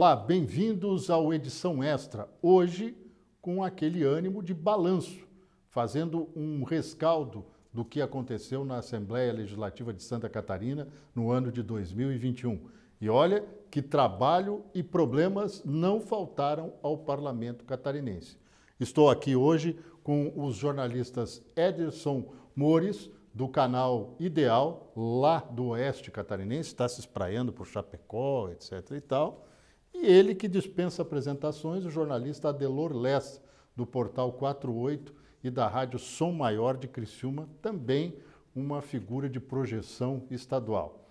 Olá, bem-vindos ao Edição Extra. Hoje, com aquele ânimo de balanço, fazendo um rescaldo do que aconteceu na Assembleia Legislativa de Santa Catarina no ano de 2021. E olha que trabalho e problemas não faltaram ao parlamento catarinense. Estou aqui hoje com os jornalistas Ederson Mores, do canal Ideal, lá do Oeste Catarinense, está se espraiando por Chapecó, etc. e tal, e ele que dispensa apresentações, o jornalista Adelor Less, do portal 48 e da rádio Som Maior de Criciúma, também uma figura de projeção estadual.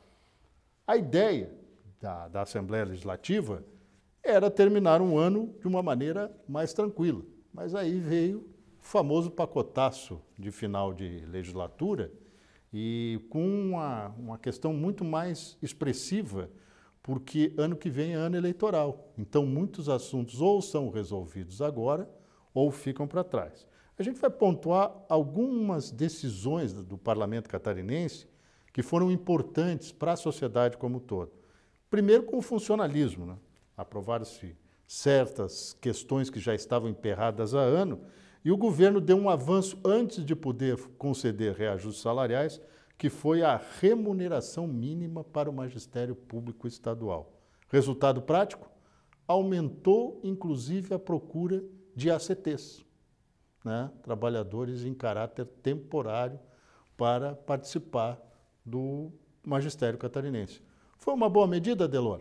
A ideia da, da Assembleia Legislativa era terminar um ano de uma maneira mais tranquila, mas aí veio o famoso pacotaço de final de legislatura e com uma, uma questão muito mais expressiva porque ano que vem é ano eleitoral. Então, muitos assuntos ou são resolvidos agora ou ficam para trás. A gente vai pontuar algumas decisões do parlamento catarinense que foram importantes para a sociedade como um todo. Primeiro, com o funcionalismo. Né? Aprovaram-se certas questões que já estavam emperradas há ano e o governo deu um avanço antes de poder conceder reajustes salariais que foi a remuneração mínima para o magistério público estadual. Resultado prático? Aumentou, inclusive, a procura de ACTs, né? trabalhadores em caráter temporário para participar do magistério catarinense. Foi uma boa medida, Delor?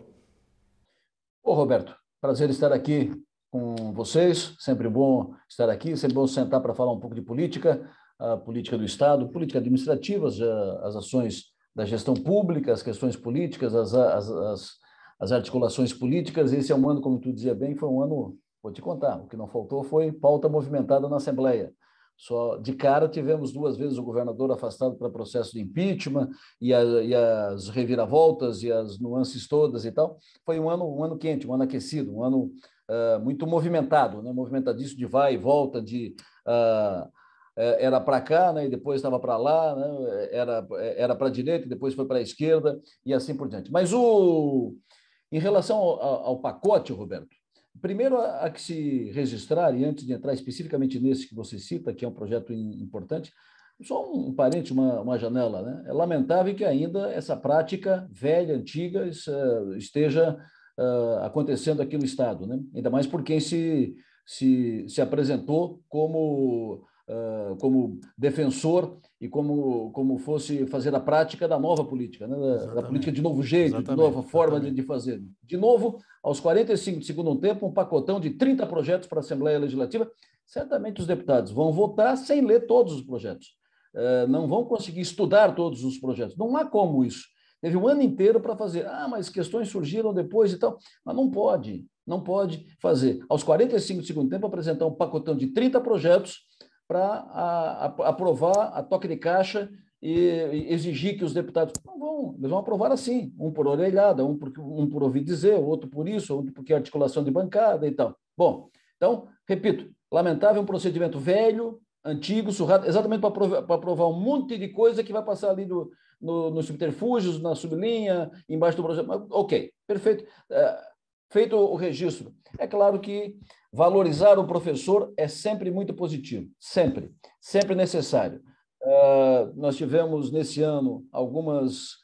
Ô, Roberto, prazer estar aqui com vocês. Sempre bom estar aqui, sempre bom sentar para falar um pouco de política a política do Estado, política administrativa, eh, as, ações da gestão pública, as questões políticas, as, as, as, as articulações políticas. Esse é um ano, como tu dizia bem, foi um ano, vou te contar, o que não faltou foi pauta movimentada na Assembleia. Só de cara tivemos duas vezes o governador afastado para processo de impeachment e, a, e, as reviravoltas e as nuances todas e tal. Foi um ano, um ano quente, um ano aquecido, um ano uh, muito movimentado, né? movimentadíssimo de vai e volta, de uh, é, era para cá, né, e depois estava para lá, né, era era para a direita, e depois foi para a esquerda e assim por diante. Mas o em relação ao, ao pacote, Roberto, primeiro a, que se registrar e antes de entrar especificamente nesse que você cita, que é um projeto importante, só um parente, uma, uma janela, né? É lamentável que ainda essa prática velha, antiga, eh, esteja uh, acontecendo aqui no Estado, né? Ainda mais por quem se, se, se apresentou como como defensor e como, como fosse fazer a prática da nova política, né? da, da, política de novo jeito, Exatamente. de nova forma de, de, fazer. De novo, aos 45 de segundo tempo, um pacotão de 30 projetos para a Assembleia Legislativa. Certamente os deputados vão votar sem ler todos os projetos. Uh, não vão conseguir estudar todos os projetos. Não há como isso. Teve um ano inteiro para fazer. Ah, mas questões surgiram depois e tal. Mas não pode, não pode fazer. Aos 45 do segundo tempo, apresentar um pacotão de 30 projetos para aprovar a toque de caixa e exigir que os deputados não vão, eles vão aprovar assim, um por orelhada, um por, um por ouvir dizer, outro por isso, outro porque é articulação de bancada e tal. Bom, então, repito, lamentável, um procedimento velho, antigo, surrado, exatamente para aprovar, para aprovar um monte de coisa que vai passar ali no, nos subterfúgios, na sublinha, embaixo do projeto. ok, perfeito. É, Feito o registro, é claro que valorizar o professor é sempre muito positivo, sempre, sempre necessário. Uh, nós tivemos nesse ano algumas,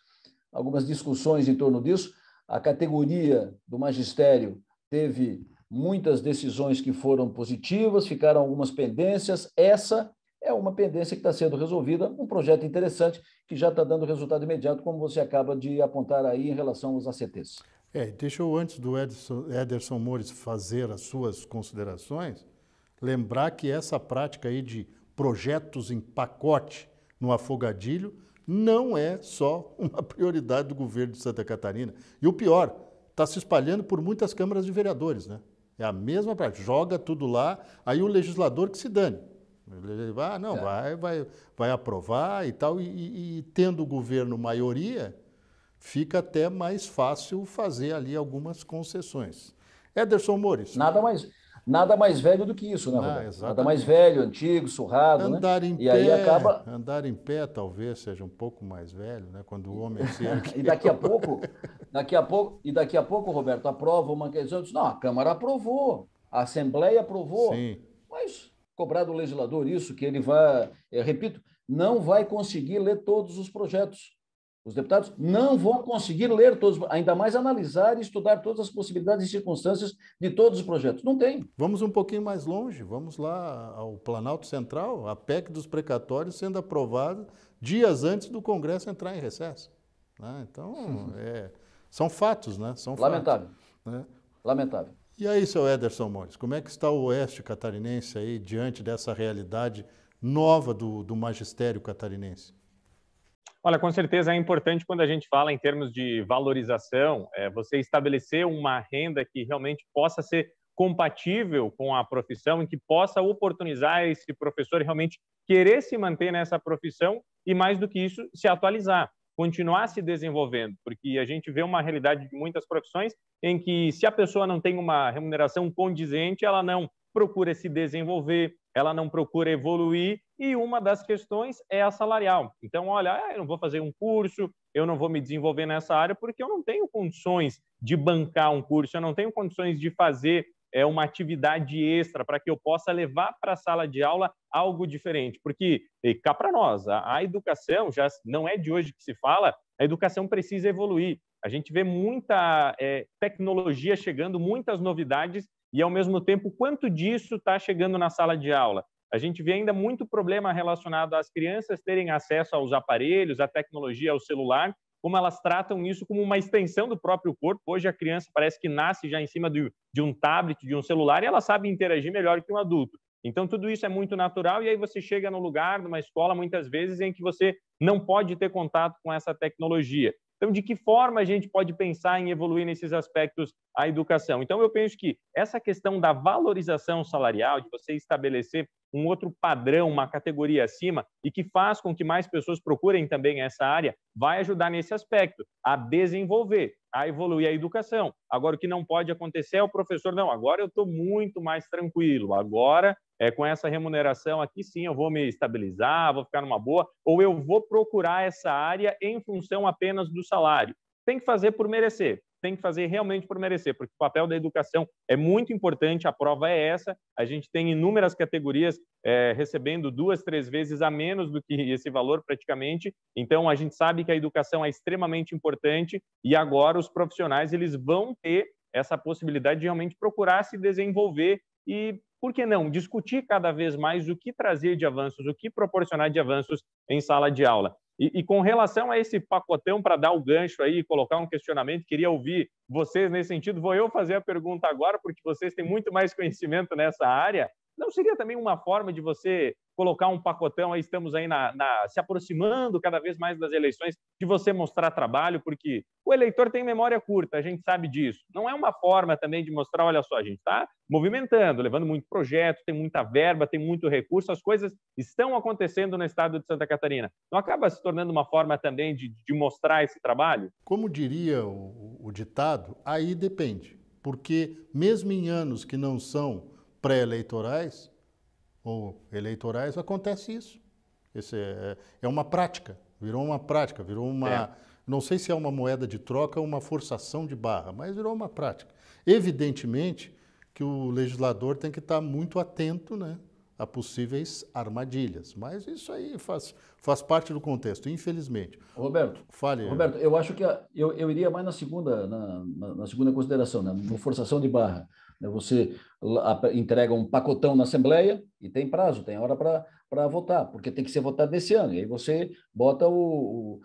algumas discussões em torno disso. A categoria do magistério teve muitas decisões que foram positivas, ficaram algumas pendências. Essa é uma pendência que está sendo resolvida, um projeto interessante que já está dando resultado imediato, como você acaba de apontar aí em relação aos ACTs. É, deixa eu, antes do Ederson, Ederson Mores fazer as suas considerações, lembrar que essa prática aí de projetos em pacote no afogadilho não é só uma prioridade do governo de Santa Catarina. E o pior, está se espalhando por muitas câmaras de vereadores, né? É a mesma prática, joga tudo lá, aí o legislador que se dane. Ele vai, ah, não, é. vai, vai, vai aprovar e tal, e, e, e tendo o governo maioria, fica até mais fácil fazer ali algumas concessões. Ederson Mores. Nada mais, nada mais velho do que isso, né, Roberto? Ah, nada mais velho, antigo, surrado, né? andar né? Em e pé, aí acaba andar em pé talvez seja um pouco mais velho, né, quando o homem se E daqui a pouco, daqui a pouco, e daqui a pouco, Roberto, aprova uma questão, não, a Câmara aprovou, a Assembleia aprovou. Sim. Mas cobrar do legislador isso que ele vai, repito, não vai conseguir ler todos os projetos. Os deputados não vão conseguir ler todos, ainda mais analisar e estudar todas as possibilidades e circunstâncias de todos os projetos. Não tem. Vamos um pouquinho mais longe, vamos lá ao Planalto Central, a PEC dos precatórios sendo aprovada dias antes do Congresso entrar em recesso. Né? Então, é, são fatos, né? São Lamentável. Fatos, né? Lamentável. E aí, seu Ederson Mones, como é que está o Oeste catarinense aí diante dessa realidade nova do, do magistério catarinense? Olha, com certeza é importante quando a gente fala em termos de valorização, é, você estabelecer uma renda que realmente possa ser compatível com a profissão e que possa oportunizar esse professor realmente querer se manter nessa profissão e, mais do que isso, se atualizar, continuar se desenvolvendo, porque a gente vê uma realidade de muitas profissões em que, se a pessoa não tem uma remuneração condizente, ela não procura se desenvolver, ela não procura evoluir, e uma das questões é a salarial. Então, olha, ah, eu não vou fazer um curso, eu não vou me desenvolver nessa área porque eu não tenho condições de bancar um curso, eu não tenho condições de fazer é, uma atividade extra para que eu possa levar para a sala de aula algo diferente. Porque, cá para nós, a, a educação, já não é de hoje que se fala, a educação precisa evoluir. A gente vê muita é, tecnologia chegando, muitas novidades, e, ao mesmo tempo, quanto disso está chegando na sala de aula? A gente vê ainda muito problema relacionado às crianças terem acesso aos aparelhos, à tecnologia, ao celular, como elas tratam isso como uma extensão do próprio corpo. Hoje a criança parece que nasce já em cima de, de um tablet, de um celular, e ela sabe interagir melhor que um adulto. Então, tudo isso é muito natural, e aí você chega no lugar, numa escola, muitas vezes, em que você não pode ter contato com essa tecnologia. Então, de que forma a gente pode pensar em evoluir nesses aspectos a educação? Então, eu penso que essa questão da valorização salarial, de você estabelecer um outro padrão, uma categoria acima, e que faz com que mais pessoas procurem também essa área, vai ajudar nesse aspecto, a desenvolver, a evoluir a educação. Agora, o que não pode acontecer é o professor, não, agora eu estou muito mais tranquilo, agora é, com essa remuneração aqui sim eu vou me estabilizar, vou ficar numa boa, ou eu vou procurar essa área em função apenas do salário. Tem que fazer por merecer, tem que fazer realmente por merecer, porque o papel da educação é muito importante, a prova é essa. A gente tem inúmeras categorias é, recebendo duas, três vezes a menos do que esse valor, praticamente. Então, a gente sabe que a educação é extremamente importante e agora os profissionais eles vão ter essa possibilidade de realmente procurar se desenvolver e por que não discutir cada vez mais o que trazer de avanços, o que proporcionar de avanços em sala de aula? E, e com relação a esse pacotão, para dar o gancho aí e colocar um questionamento, queria ouvir vocês nesse sentido. Vou eu fazer a pergunta agora, porque vocês têm muito mais conhecimento nessa área. Não seria também uma forma de você colocar um pacotão, aí estamos aí na, na, se aproximando cada vez mais das eleições, de você mostrar trabalho, porque o eleitor tem memória curta, a gente sabe disso. Não é uma forma também de mostrar, olha só, a gente está movimentando, levando muito projeto, tem muita verba, tem muito recurso, as coisas estão acontecendo no estado de Santa Catarina. Não acaba se tornando uma forma também de, de mostrar esse trabalho? Como diria o, o ditado, aí depende, porque mesmo em anos que não são pré-eleitorais ou eleitorais, acontece isso. Esse é, é, é, uma prática, virou uma prática, virou uma. É. Não sei se é uma moeda de troca ou uma forçação de barra, mas virou uma prática. Evidentemente que o legislador tem que estar muito atento né, a possíveis armadilhas, mas isso aí faz, faz parte do contexto, infelizmente. Roberto, Fale. Roberto, eu acho que a, eu, eu iria mais na segunda, na, na segunda consideração, né, forçação de barra. Né? Você entrega um pacotão na Assembleia e tem prazo, tem hora para para votar, porque tem que ser votado nesse ano. E aí você bota o, o,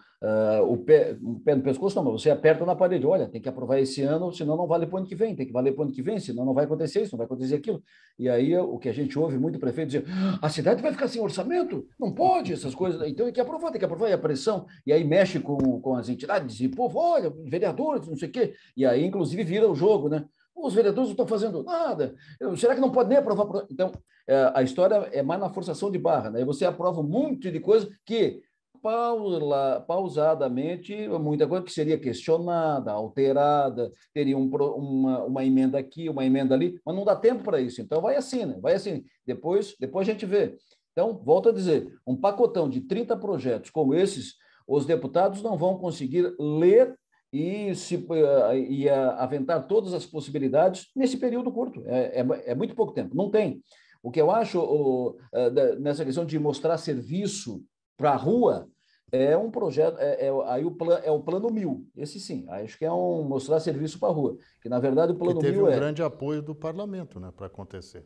uh, o, pé, o, pé, no pescoço, não, mas você aperta na parede. Olha, tem que aprovar esse ano, senão não vale para o ano que vem, tem que valer para o ano que vem, senão não vai acontecer isso, não vai acontecer aquilo. E aí é o que a gente ouve muito prefeito dizer: ah, a cidade vai ficar sem orçamento, não pode, essas coisas. Então tem que aprovar, tem que aprovar, e a pressão. E aí mexe com, com as entidades e povo, olha, vereadores, não sei o quê. E aí, inclusive, vira o jogo, né? os vereadores não estão fazendo nada. Será que não pode nem aprovar? Então, é, a história é mais na forçação de barra, né? Você aprova um monte de coisa que paula, pausadamente, muita coisa que seria questionada, alterada, teria um, uma, uma emenda aqui, uma emenda ali, mas não dá tempo para isso. Então, vai assim, né? Vai assim. Depois, depois a gente vê. Então, volto a dizer, um pacotão de 30 projetos como esses, os deputados não vão conseguir ler e, se, eh, e aventar todas as possibilidades nesse período curto. É, é, é muito pouco tempo, não tem. O que eu acho o, eh, nessa questão de mostrar serviço para a rua é um projeto, é, é aí o plan, é o plano mil, esse sim, acho que é um mostrar serviço para a rua, que na verdade o plano que teve mil um é... grande apoio do parlamento né, para acontecer.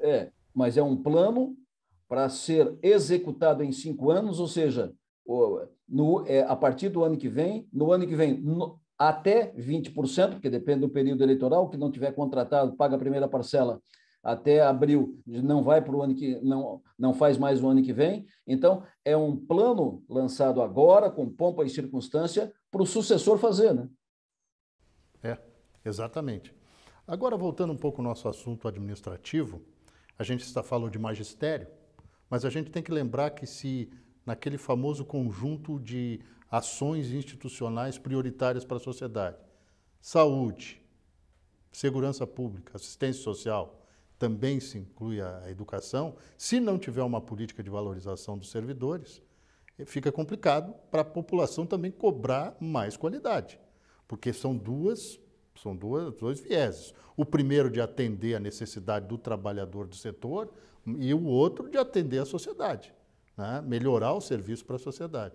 É, mas é um plano para ser executado em cinco anos, ou seja, no, é, a partir do ano que vem, no ano que vem, no, até 20%, porque depende do período eleitoral, que não tiver contratado, paga a primeira parcela até abril, não vai para o ano que não, não faz mais o ano que vem. Então, é um plano lançado agora, com pompa e circunstância, para o sucessor fazer, né? É, exatamente. Agora, voltando um pouco ao nosso assunto administrativo, a gente está falando de magistério, mas a gente tem que lembrar que se naquele famoso conjunto de ações institucionais prioritárias para a sociedade. Saúde, segurança pública, assistência social, também se inclui a educação. Se não tiver uma política de valorização dos servidores, eh, fica complicado para a população também cobrar mais qualidade, porque são duas são duas, dois vieses. O primeiro de atender a necessidade do trabalhador do setor e o outro de atender a sociedade né? melhorar o serviço para a sociedade.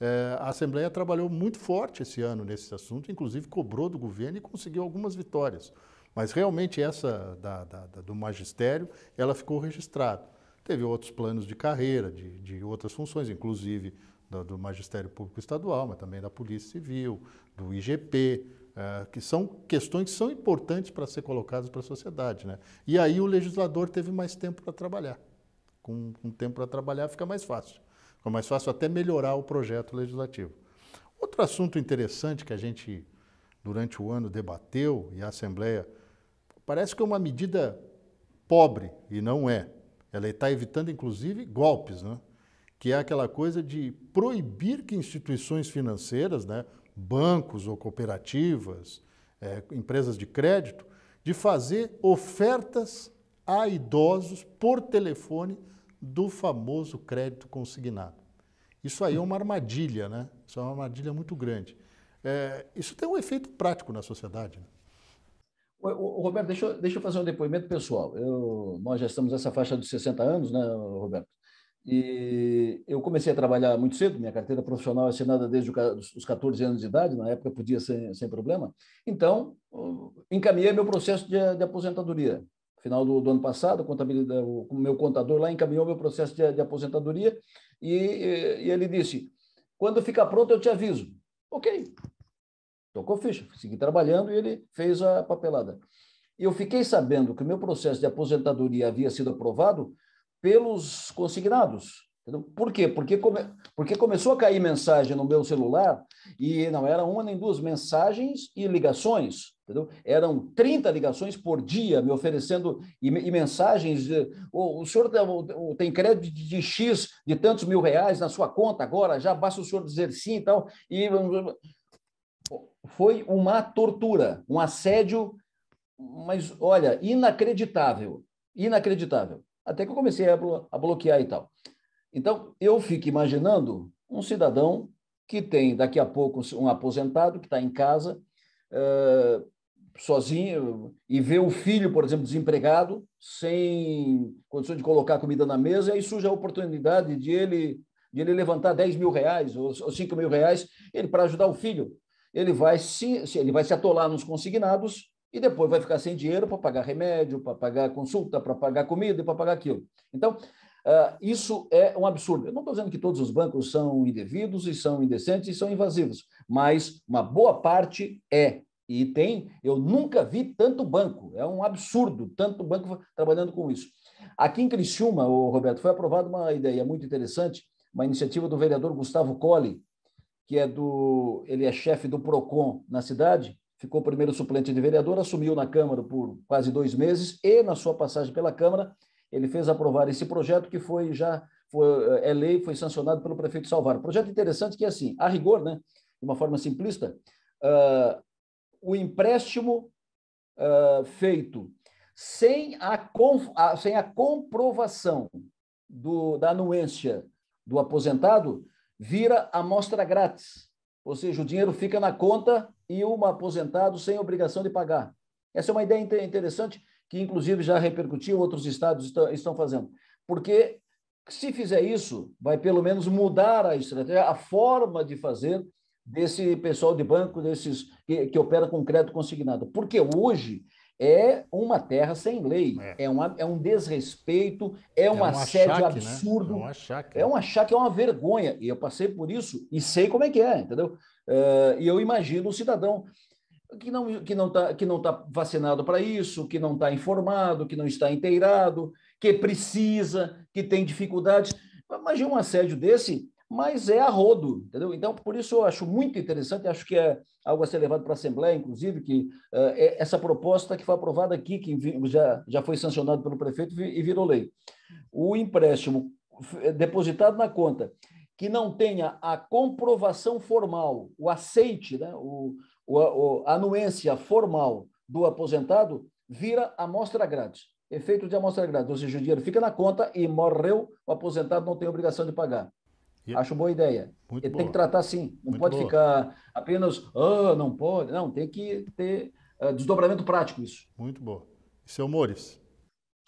É, a Assembleia trabalhou muito forte esse ano nesse assunto, inclusive cobrou do governo e conseguiu algumas vitórias. Mas realmente essa da, da, da, do magistério, ela ficou registrada. Teve outros planos de carreira, de, de outras funções, inclusive do, Magistério Público Estadual, mas também da Polícia Civil, do IGP, é, que são questões que são importantes para ser colocadas para a sociedade. Né? E aí o legislador teve mais tempo para trabalhar com, com tempo para trabalhar, fica mais fácil. Fica mais fácil até melhorar o projeto legislativo. Outro assunto interessante que a gente, durante o ano, debateu e a Assembleia parece que é uma medida pobre, e não é. Ela está evitando, inclusive, golpes, né? que é aquela coisa de proibir que instituições financeiras, né, bancos ou cooperativas, é, empresas de crédito, de fazer ofertas a idosos por telefone do famoso crédito consignado. Isso aí é uma armadilha, né? Isso é uma armadilha muito grande. É, isso tem um efeito prático na sociedade. Né? Roberto, deixa eu, deixa eu fazer um depoimento pessoal. Eu, nós já estamos nessa faixa dos 60 anos, né, Roberto? E eu comecei a trabalhar muito cedo, minha carteira profissional é assinada desde os 14 anos de idade, na época podia sem, sem problema. Então, encaminhei meu processo de, de aposentadoria final do, do ano passado, eh, o, o, meu contador lá encaminhou meu processo de, de aposentadoria e, e, ele disse: quando ficar pronto, eu te aviso. Ok. Tocou ficha, segui trabalhando e ele fez a papelada. Eu fiquei sabendo que o meu processo de aposentadoria havia sido aprovado pelos consignados, Entendeu? Por quê? Porque, come... Porque começou a cair mensagem no meu celular e não era uma nem duas mensagens e ligações. Entendeu? Eram 30 ligações por dia me oferecendo e, e mensagens. De, o, o senhor tem, crédito de, de, X de tantos mil reais na sua conta agora, já basta o senhor dizer sim e tal. E foi uma tortura, um assédio, mas olha, inacreditável. Inacreditável. Até que eu comecei a, blo a bloquear e tal. Então, eu fico imaginando um cidadão que tem daqui a pouco um aposentado que está em casa, uh, sozinho, e vê o filho, por exemplo, desempregado, sem condições de colocar comida na mesa, e aí surge a oportunidade de ele, de ele levantar 10 mil reais ou, 5 mil reais para ajudar o filho. Ele vai, se, ele vai se atolar nos consignados e depois vai ficar sem dinheiro para pagar remédio, para pagar consulta, para pagar comida e para pagar aquilo. Então, ah, isso é um absurdo. Eu não estou dizendo que todos os bancos são indevidos e são indecentes e são invasivos, mas uma boa parte é. E tem, eu nunca vi tanto banco, é um absurdo, tanto banco trabalhando com isso. Aqui em Criciúma, o Roberto, foi aprovada uma ideia muito interessante, uma iniciativa do vereador Gustavo Colli, que é do, ele é chefe do Procon na cidade, ficou primeiro suplente de vereador, assumiu na Câmara por quase dois meses e na sua passagem pela Câmara ele fez aprovar esse projeto que foi já foi, é lei, foi sancionado pelo prefeito Salvar. Projeto interessante que é assim, a rigor, né, de uma forma simplista, uh, o empréstimo uh, feito sem a, a, sem a comprovação do, da anuência do aposentado vira amostra grátis. Ou seja, o dinheiro fica na conta e um aposentado sem obrigação de pagar. Essa é uma ideia interessante que inclusive já repercutiu, outros estados estão fazendo. Porque se fizer isso, vai pelo menos mudar a estratégia, a forma de fazer desse pessoal de banco, desses que, que opera com crédito consignado. Porque hoje é uma terra sem lei, é, é, uma, é um desrespeito, é, é um assédio né? absurdo. Né? É um achaque. É um achaque, é uma vergonha. E eu passei por isso e sei como é que é, entendeu? Uh, e eu imagino o cidadão que não que não está que não tá vacinado para isso, que não está informado, que não está inteirado, que precisa, que tem dificuldades. de um assédio desse, mas é a rodo, entendeu? Então, por isso eu acho muito interessante, acho que é algo a ser levado para a Assembleia, inclusive, que uh, é essa proposta que foi aprovada aqui, que já, já foi sancionada pelo prefeito e virou lei. O empréstimo eh, depositado na conta que não tenha a comprovação formal, o aceite, né? o, a anuência formal do aposentado vira amostra grátis. Efeito de amostra grátis, ou seja, o dinheiro fica na conta e morreu, o aposentado não tem obrigação de pagar. Acho boa ideia. Muito Ele boa. tem que tratar sim, não Muito pode boa. ficar apenas, ah, oh, não pode. Não, tem que ter uh, desdobramento prático isso. Muito bom. E seu Mores?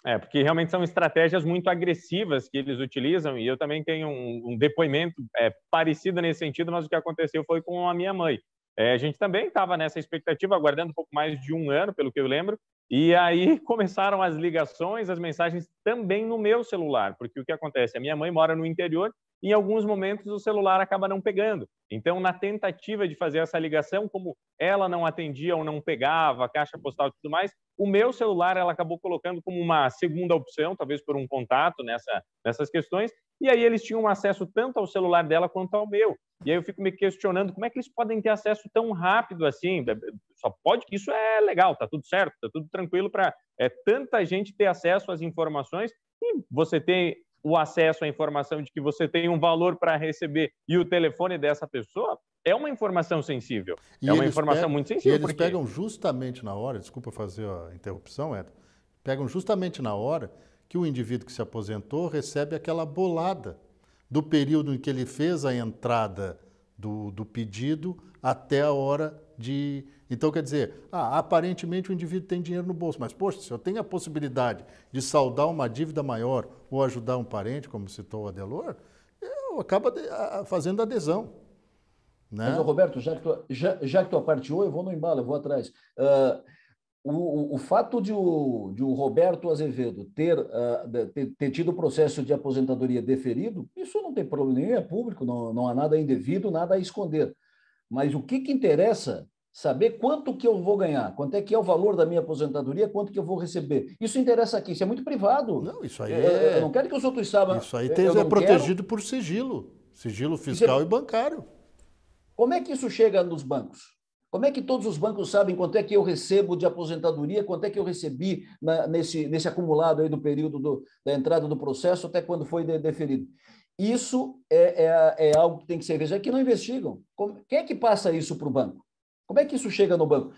É, porque realmente são estratégias muito agressivas que eles utilizam, e eu também tenho um, um depoimento é, parecido nesse sentido, mas o que aconteceu foi com a minha mãe. É, a gente também estava nessa expectativa, aguardando um pouco mais de um ano, pelo que eu lembro. E aí começaram as ligações, as mensagens também no meu celular, porque o que acontece? A minha mãe mora no interior e em alguns momentos o celular acaba não pegando. Então, na tentativa de fazer essa ligação, como ela não atendia ou não pegava a caixa postal e tudo mais, o meu celular ela acabou colocando como uma segunda opção, talvez por um contato nessa, nessas questões. E aí eles tinham acesso tanto ao celular dela quanto ao meu. E aí eu fico me questionando como é que eles podem ter acesso tão rápido assim. É, só pode que isso é legal, tá tudo certo, tá tudo tranquilo para é, tanta gente ter acesso às informações e você ter o acesso à informação de que você tem um valor para receber e o telefone dessa pessoa é uma informação sensível. E é uma informação pegam, muito sensível. E eles porque... pegam justamente na hora, desculpa fazer a interrupção, Ed, pegam justamente na hora que o indivíduo que se aposentou recebe aquela bolada do período em que ele fez a entrada do, do pedido até a hora de. Então, quer dizer, ah, aparentemente o indivíduo tem dinheiro no bolso, mas, poxa, se eu tenho a possibilidade de saldar uma dívida maior ou ajudar um parente, como citou o Adelor, eu acaba de, a, fazendo adesão. Né? Mas, Roberto, já que, tu, já, que tu eu vou no embalo, eu vou atrás. Uh o, o, fato de o, de o Roberto Azevedo ter, uh, ter, ter, tido o processo de aposentadoria deferido, isso não tem problema nenhum, é público, não, não há nada indevido, nada a esconder. Mas o que, que interessa saber quanto que eu vou ganhar, quanto é que é o valor da minha aposentadoria, quanto que eu vou receber. Isso interessa aqui, isso é muito privado. Não, isso aí é... Eu não quero que os outros saibam. Isso aí tem, é protegido quero. por sigilo, sigilo fiscal é... e bancário. Como é que isso chega nos bancos? Como é que todos os bancos sabem quanto é que eu recebo de aposentadoria, quanto é que eu recebi na, nesse, nesse acumulado aí do período do, da entrada do processo até quando foi de, deferido? Isso é, é, é, algo que tem que ser visto. É que não investigam. Como, quem é que passa isso para o banco? Como é que isso chega no banco?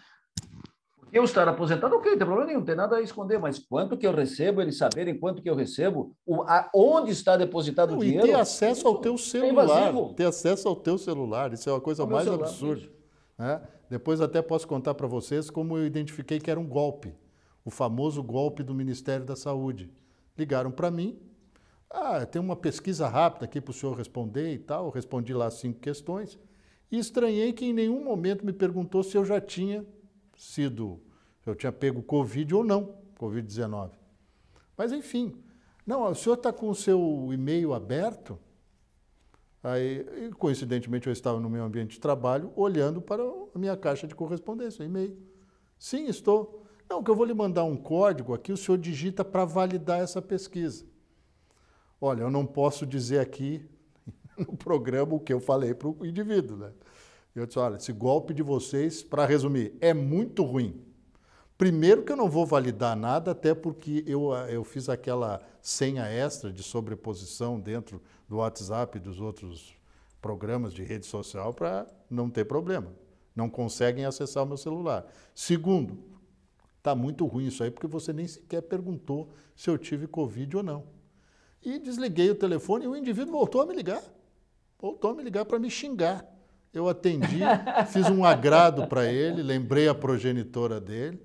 Eu estar aposentado, ok, não tem problema nenhum, não tem nada a esconder, mas quanto que eu recebo, eles saberem quanto que eu recebo, o, a, onde está depositado não, o dinheiro. E ter acesso ao teu é celular. É ter acesso ao teu celular, isso é uma coisa mais absurda. Né? Depois até posso contar para vocês como eu identifiquei que era um golpe, o famoso golpe do Ministério da Saúde. Ligaram para mim, ah, tem uma pesquisa rápida aqui para o senhor responder e tal. Eu respondi lá cinco questões e estranhei que em nenhum momento me perguntou se eu já tinha sido, se eu tinha pego Covid ou não, Covid-19. Mas enfim, não, o senhor está com o seu e-mail aberto? Aí, coincidentemente, eu estava no meu ambiente de trabalho olhando para a minha caixa de correspondência, e-mail. Sim, estou. Não, que eu vou lhe mandar um código aqui, o senhor digita para validar essa pesquisa. Olha, eu não posso dizer aqui no programa o que eu falei para o indivíduo, né? Eu disse, olha, esse golpe de vocês, para resumir, é muito ruim. Primeiro que eu não vou validar nada, até porque eu, ah, eu fiz aquela senha extra de sobreposição dentro do WhatsApp e dos outros programas de rede social para não ter problema. Não conseguem acessar o meu celular. Segundo, está muito ruim isso aí porque você nem sequer perguntou se eu tive Covid ou não. E desliguei o telefone e o indivíduo voltou a me ligar. Voltou a me ligar para me xingar. Eu atendi, fiz um agrado para ele, lembrei a progenitora dele.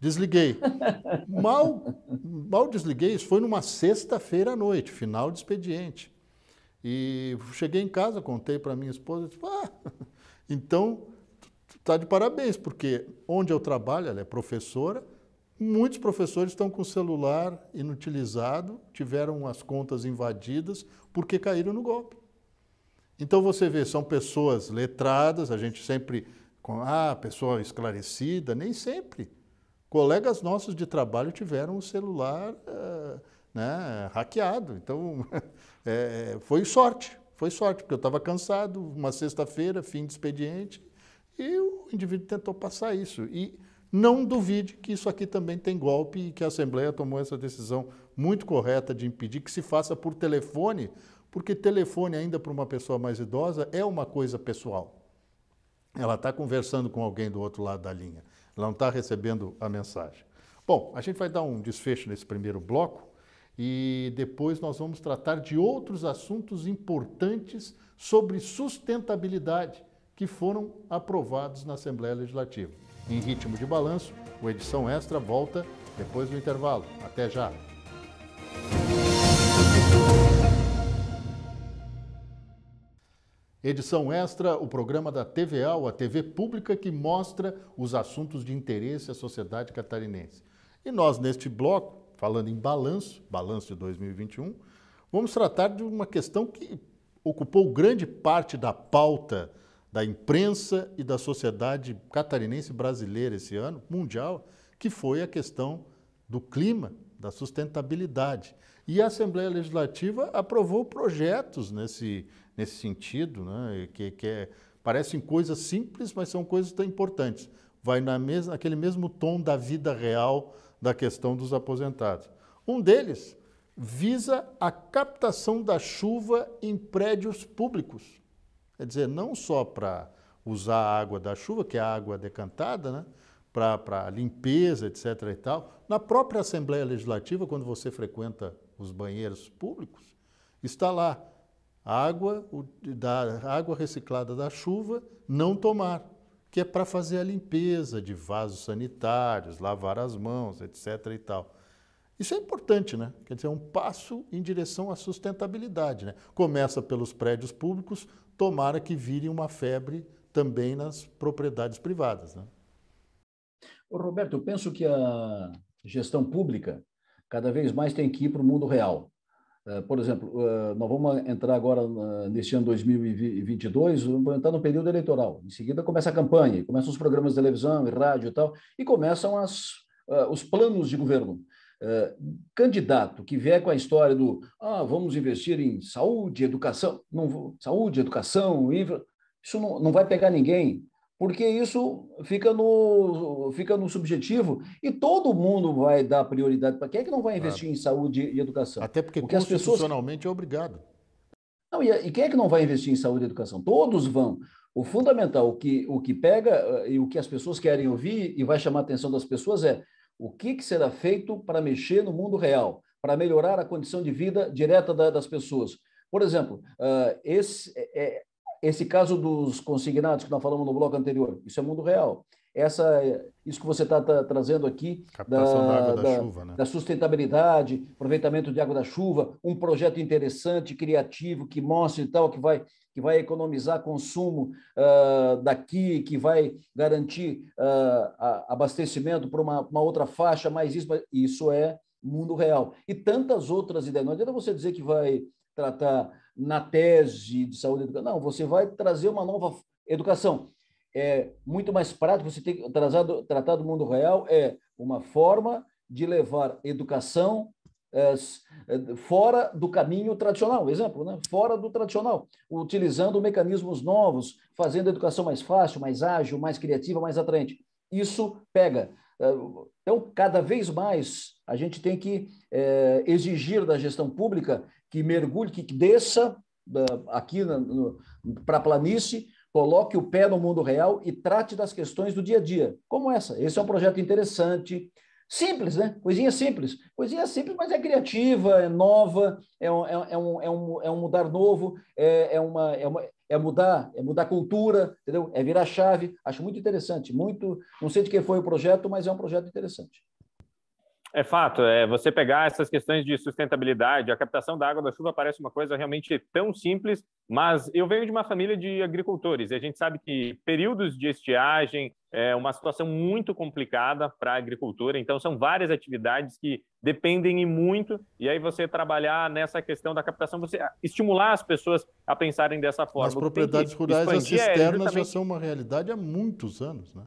Desliguei. mal, mal desliguei, isso foi numa sexta-feira à noite, final de expediente. E cheguei em casa, contei para minha esposa, tipo, ah, então tá de parabéns, porque onde eu trabalho, ela é professora, muitos professores estão com o celular inutilizado, tiveram as contas invadidas porque caíram no golpe. Então você vê, são pessoas letradas, a gente sempre ah, pessoa esclarecida, nem sempre. Colegas nossos de trabalho tiveram o celular eh, né, hackeado. Então, é, foi sorte, foi sorte, porque eu estava cansado, uma sexta-feira, fim de expediente, e o indivíduo tentou passar isso. E não duvide que isso aqui também tem golpe e que a Assembleia tomou essa decisão muito correta de impedir que se faça por telefone, porque telefone, ainda para uma pessoa mais idosa, é uma coisa pessoal. Ela está conversando com alguém do outro lado da linha. Ela não está recebendo a mensagem. Bom, a gente vai dar um desfecho nesse primeiro bloco e depois nós vamos tratar de outros assuntos importantes sobre sustentabilidade que foram aprovados na Assembleia Legislativa. Em ritmo de balanço, o Edição Extra volta depois do intervalo. Até já! Edição extra, o programa da TVA, a TV pública que mostra os assuntos de interesse à sociedade catarinense. E nós, neste bloco, falando em balanço, balanço de 2021, vamos tratar de uma questão que ocupou grande parte da pauta da imprensa e da sociedade catarinense brasileira esse ano, mundial, que foi a questão do clima, da sustentabilidade. E a Assembleia Legislativa aprovou projetos nesse nesse sentido, né? que, que é, parecem coisas simples, mas são coisas tão importantes. Vai na mesma, naquele mesmo tom da vida real da questão dos aposentados. Um deles visa a captação da chuva em prédios públicos. Quer dizer, não só para usar a água da chuva, que é a água decantada, né? para limpeza, etc. e tal. Na própria Assembleia Legislativa, quando você frequenta os banheiros públicos, está lá água da água reciclada da chuva não tomar, que é para fazer a limpeza de vasos sanitários, lavar as mãos, etc. e tal. Isso é importante, né? Quer dizer, é um passo em direção à sustentabilidade. Né? Começa pelos prédios públicos, tomara que vire uma febre também nas propriedades privadas. Né? Ô Roberto, eu penso que a gestão pública cada vez mais tem que ir para o mundo real. Eh, por exemplo, eh, nós vamos entrar agora eh, neste ano 2022, vamos entrar no período eleitoral. Em seguida começa a campanha, começam os programas de televisão e rádio e tal, e começam as, os planos de governo. Candidato que vier com a história do ah, vamos investir em saúde, educação, não, saúde, educação, infra, isso não, não vai pegar ninguém porque isso fica no, fica no subjetivo e todo mundo vai dar prioridade para quem é que não vai investir claro. em saúde e educação. Até porque, porque constitucionalmente pessoas... é obrigado. Não, e, e, quem é que não vai investir em saúde e educação? Todos vão. O fundamental, o que, o que pega eh, e o que as pessoas querem ouvir e vai chamar a atenção das pessoas é o que, que será feito para mexer no mundo real, para melhorar a condição de vida direta da, das pessoas. Por exemplo, uh, esse, é, é esse caso dos consignados que nós falamos no bloco anterior, isso é mundo real. Essa, isso que você está tá, trazendo aqui Captação da, da, água da, da chuva, né? da sustentabilidade, aproveitamento de água da chuva, um projeto interessante, criativo, que mostre tal, que vai, que vai economizar consumo uh, daqui, que vai garantir uh, a, abastecimento para uma, uma, outra faixa, mas isso, isso é mundo real. E tantas outras ideias. Não adianta você dizer que vai tratar na tese de saúde Não, você vai trazer uma nova educação. É muito mais prático você ter tratado, tratar do mundo real, é uma forma de levar educação é, fora do caminho tradicional, exemplo, né? fora do tradicional, utilizando mecanismos novos, fazendo a educação mais fácil, mais ágil, mais criativa, mais atraente. Isso pega. Eh, então, cada vez mais, a gente tem que é, exigir da gestão pública que mergulhe, que desça ah, aqui para a planície, coloque o pé no mundo real e trate das questões do dia a dia, como essa. Esse é um projeto interessante, simples, né? Coisinha simples. Coisinha simples, mas é criativa, é nova, é um, é, é um, é um, é um mudar novo, é, é, uma, é, uma, é mudar, é mudar cultura, entendeu? É virar chave. Acho muito interessante, muito. Não sei de quem foi o projeto, mas é um projeto interessante. É fato, é você pegar essas questões de sustentabilidade, a captação da água da chuva parece uma coisa realmente tão simples, mas eu venho de uma família de agricultores e a gente sabe que períodos de estiagem é uma situação muito complicada para a agricultura, então são várias atividades que dependem e muito, e aí você trabalhar nessa questão da captação, você estimular as pessoas a pensarem dessa forma. As propriedades rurais, as cisternas é justamente... já são uma realidade há muitos anos, né?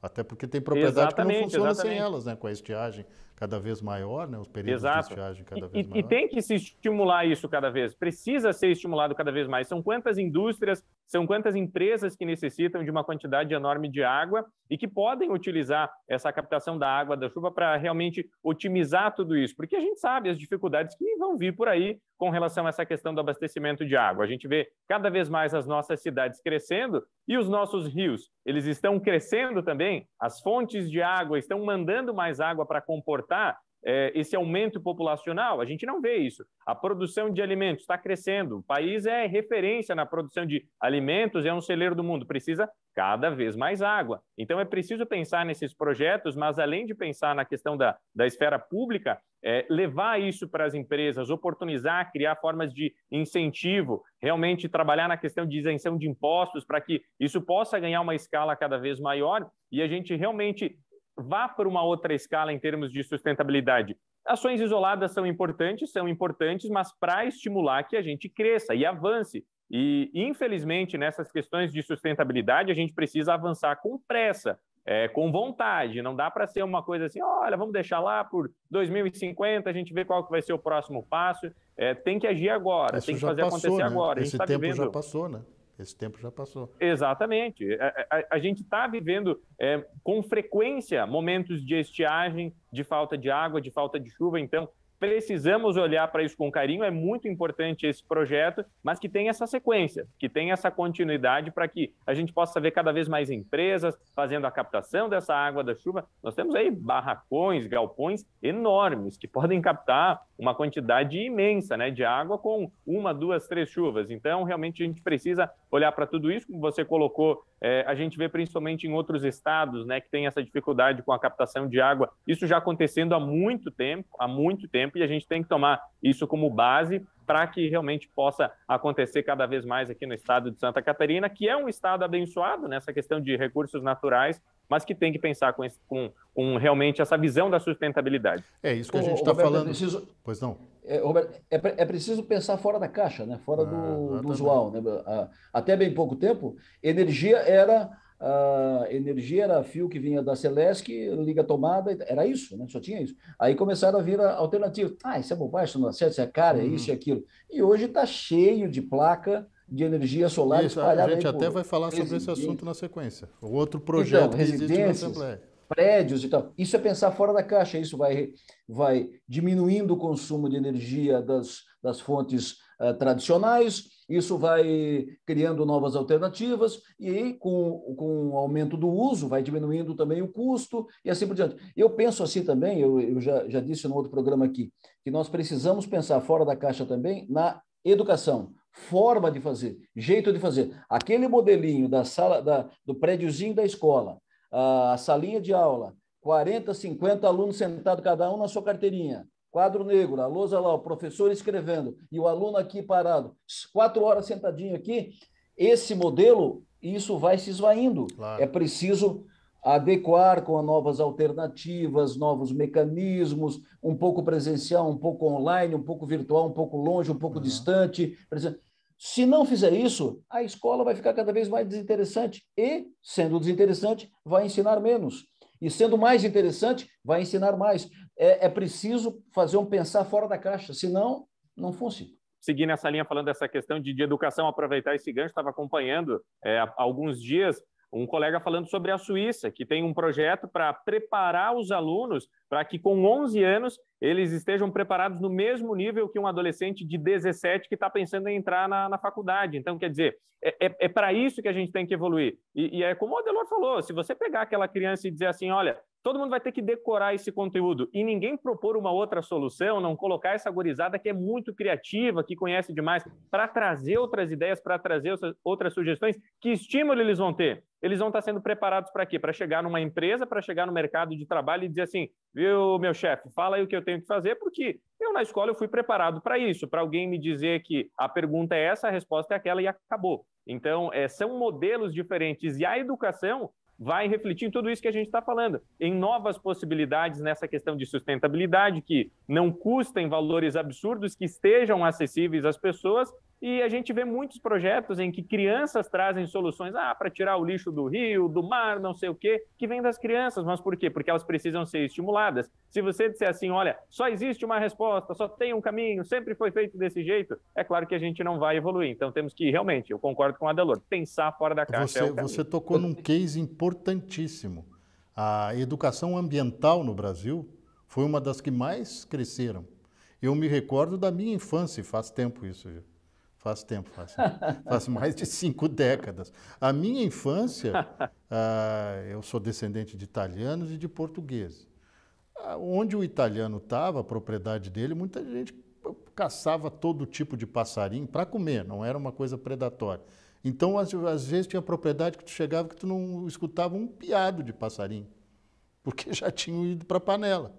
Até porque tem propriedade exatamente, que não funciona exatamente. sem elas, né? Com a estiagem, cada vez maior, né? os períodos Exato. de estiagem cada e, vez maior. E tem que se estimular isso cada vez, precisa ser estimulado cada vez mais. São quantas indústrias, são quantas empresas que necessitam de uma quantidade enorme de água e que podem utilizar essa captação da água da chuva para realmente otimizar tudo isso, porque a gente sabe as dificuldades que vão vir por aí com relação a essa questão do abastecimento de água. A gente vê cada vez mais as nossas cidades crescendo e os nossos rios, eles estão crescendo também, as fontes de água estão mandando mais água para comportar suportar é, esse aumento populacional? A gente não vê isso. A produção de alimentos está crescendo. O país é referência na produção de alimentos, é um celeiro do mundo. Precisa cada vez mais água. Então é preciso pensar nesses projetos, mas além de pensar na questão da, da esfera pública, é, levar isso para as empresas, oportunizar, criar formas de incentivo, realmente trabalhar na questão de isenção de impostos para que isso possa ganhar uma escala cada vez maior e a gente realmente vá para uma outra escala em termos de sustentabilidade. Ações isoladas são importantes, são importantes, mas para estimular que a gente cresça e avance. E, infelizmente, nessas questões de sustentabilidade, a gente precisa avançar com pressa, é, com vontade. Não dá para ser uma coisa assim, olha, vamos deixar lá por 2050, a gente vê qual que vai ser o próximo passo. É, tem que agir agora, Isso tem que fazer passou, acontecer né? agora. Esse tá tempo tá vivendo... já passou, né? Esse tempo já passou. Exatamente. A, é, é, a, a gente está vivendo é, com frequência momentos de estiagem, de falta de água, de falta de chuva. Então, precisamos olhar para isso com carinho. É muito importante esse projeto, mas que tenha essa sequência, que tenha essa continuidade para que a gente possa ver cada vez mais empresas fazendo a captação dessa água da chuva. Nós temos aí barracões, galpões enormes que podem captar uma quantidade imensa né, de água com uma, duas, três chuvas. Então, realmente, a gente precisa olhar para tudo isso que você colocou, é, a gente vê principalmente em outros estados, né, que tem essa dificuldade com a captação de água. Isso já acontecendo há muito tempo, há muito tempo, e a gente tem que tomar isso como base para que realmente possa acontecer cada vez mais aqui no estado de Santa Catarina, que é um estado abençoado nessa questão de recursos naturais, mas que tem que pensar com, esse, com, com realmente essa visão da sustentabilidade. É isso que a gente está é falando. É preciso... Pois não. É, Roberto, é, é, preciso pensar fora da caixa, né? fora ah, do, do usual. Né? Até bem pouco tempo, energia era a energia era fio que vinha da Celesc, liga tomada, era isso, né? só tinha isso. Aí começaram a vir alternativas. Ah, isso é bobagem, isso não acerta, isso é caro é isso e hum. é aquilo. E hoje está cheio de placa de energia solar Isso, espalhada. A gente até vai falar sobre esse assunto na sequência. O outro então, projeto então, que existe na Assembleia prédios e tal. Isso é pensar fora da caixa, isso vai, vai diminuindo o consumo de energia das, das fontes uh, tradicionais, isso vai criando novas alternativas e com, com o aumento do uso vai diminuindo também o custo e assim por diante. Eu penso assim também, eu, eu já, já disse no outro programa aqui, que nós precisamos pensar fora da caixa também na educação forma de fazer, jeito de fazer. Aquele modelinho da sala, da, do prédiozinho da escola, a salinha de aula, 40, 50 alunos sentados, cada um na sua carteirinha, quadro negro, a lousa lá, o professor escrevendo e o aluno aqui parado, quatro horas sentadinho aqui, esse modelo, isso vai se esvaindo. Claro. É preciso adequar com novas alternativas, novos mecanismos, um pouco presencial, um pouco online, um pouco virtual, um pouco longe, um pouco uhum. distante. Se não fizer isso, a escola vai ficar cada vez mais desinteressante e, sendo desinteressante, vai ensinar menos. E sendo mais interessante, vai ensinar mais. É, é preciso fazer um pensar fora da caixa, senão não funciona seguir nessa linha falando dessa questão de, de educação, aproveitar esse gancho, estava acompanhando é, há alguns dias um colega falando sobre a Suíça, que tem um projeto para preparar os alunos para que com 11 anos eles estejam preparados no mesmo nível que um adolescente de 17 que está pensando em entrar na, na, faculdade. Então, quer dizer, é, é, é para isso que a gente tem que evoluir. E, e é como o Adelor falou, se você pegar aquela criança e dizer assim, olha, Todo mundo vai ter que decorar esse conteúdo e ninguém propor uma outra solução, não colocar essa gorizada que é muito criativa, que conhece demais, para trazer outras ideias, para trazer outras sugestões. Que estímulo eles vão ter? Eles vão estar tá sendo preparados para quê? Para chegar numa empresa, para chegar no mercado de trabalho e dizer assim: viu, meu chefe, fala aí o que eu tenho que fazer, porque eu na escola eu fui preparado para isso, para alguém me dizer que a pergunta é essa, a resposta é aquela e acabou. Então, é, são modelos diferentes. E a educação, vai refletir em tudo isso que a gente está falando, em novas possibilidades nessa questão de sustentabilidade, que não custem valores absurdos, que estejam acessíveis às pessoas e a gente vê muitos projetos em que crianças trazem soluções ah, para tirar o lixo do rio, do mar, não sei o quê, que vem das crianças. Mas por quê? Porque elas precisam ser estimuladas. Se você disser assim, olha, só existe uma resposta, só tem um caminho, sempre foi feito desse jeito, é claro que a gente não vai evoluir. Então temos que, realmente, eu concordo com a Adelor, pensar fora da caixa. É você, é você tocou num case importantíssimo. A educação ambiental no Brasil foi uma das que mais cresceram. Eu me recordo da minha infância, faz tempo isso, viu? Faz tempo, faz, faz mais de cinco décadas. A minha infância, uh, eu sou descendente de italianos e de portugueses. Uh, onde o italiano estava, a propriedade dele, muita gente caçava todo tipo de passarinho para comer, não era uma coisa predatória. Então, às, às, vezes, tinha propriedade que tu chegava que tu não escutava um piado de passarinho, porque já tinham ido para a panela.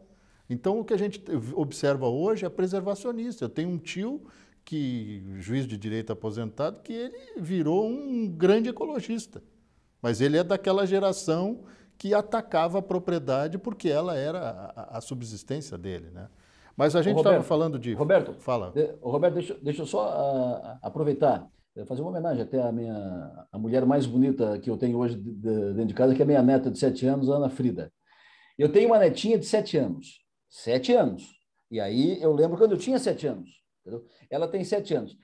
Então, o que a gente observa hoje é preservacionista. Eu tenho um tio que juiz de direito aposentado, que ele virou um grande ecologista. Mas ele é daquela geração que atacava a propriedade porque ela era a, a subsistência dele, né? Mas a gente estava falando de... Roberto, fala. De, Roberto, deixa, deixa eu só uh, aproveitar, eh, fazer uma homenagem até à minha a mulher mais bonita que eu tenho hoje de, de, dentro de casa, que é minha neta de sete anos, Ana Frida. Eu tenho uma netinha de sete anos. Sete anos. E aí eu lembro quando eu tinha sete anos. Entendeu? Ela tem sete anos.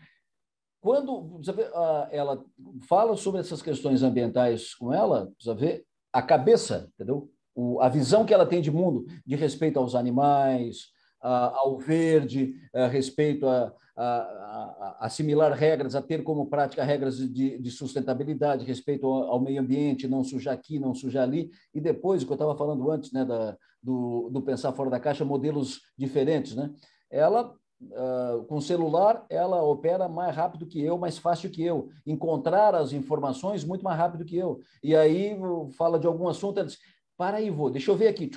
Quando ah, ela fala sobre essas questões ambientais com ela, precisa ver a cabeça, entendeu? O, a visão que ela tem de mundo, de respeito aos animais, a, ao verde, eh, a respeito a, a, assimilar regras, a ter como prática regras de, de sustentabilidade, respeito ao, ao, meio ambiente, não sujar aqui, não sujar ali. E depois, o que eu estava falando antes, né, da, do, do pensar fora da caixa, modelos diferentes, né? Ela ah, com celular, ela opera mais rápido que eu, mais fácil que eu, encontrar as informações muito mais rápido que eu. E aí fala de algum assunto, ela diz: para aí, vou, deixa eu ver aqui.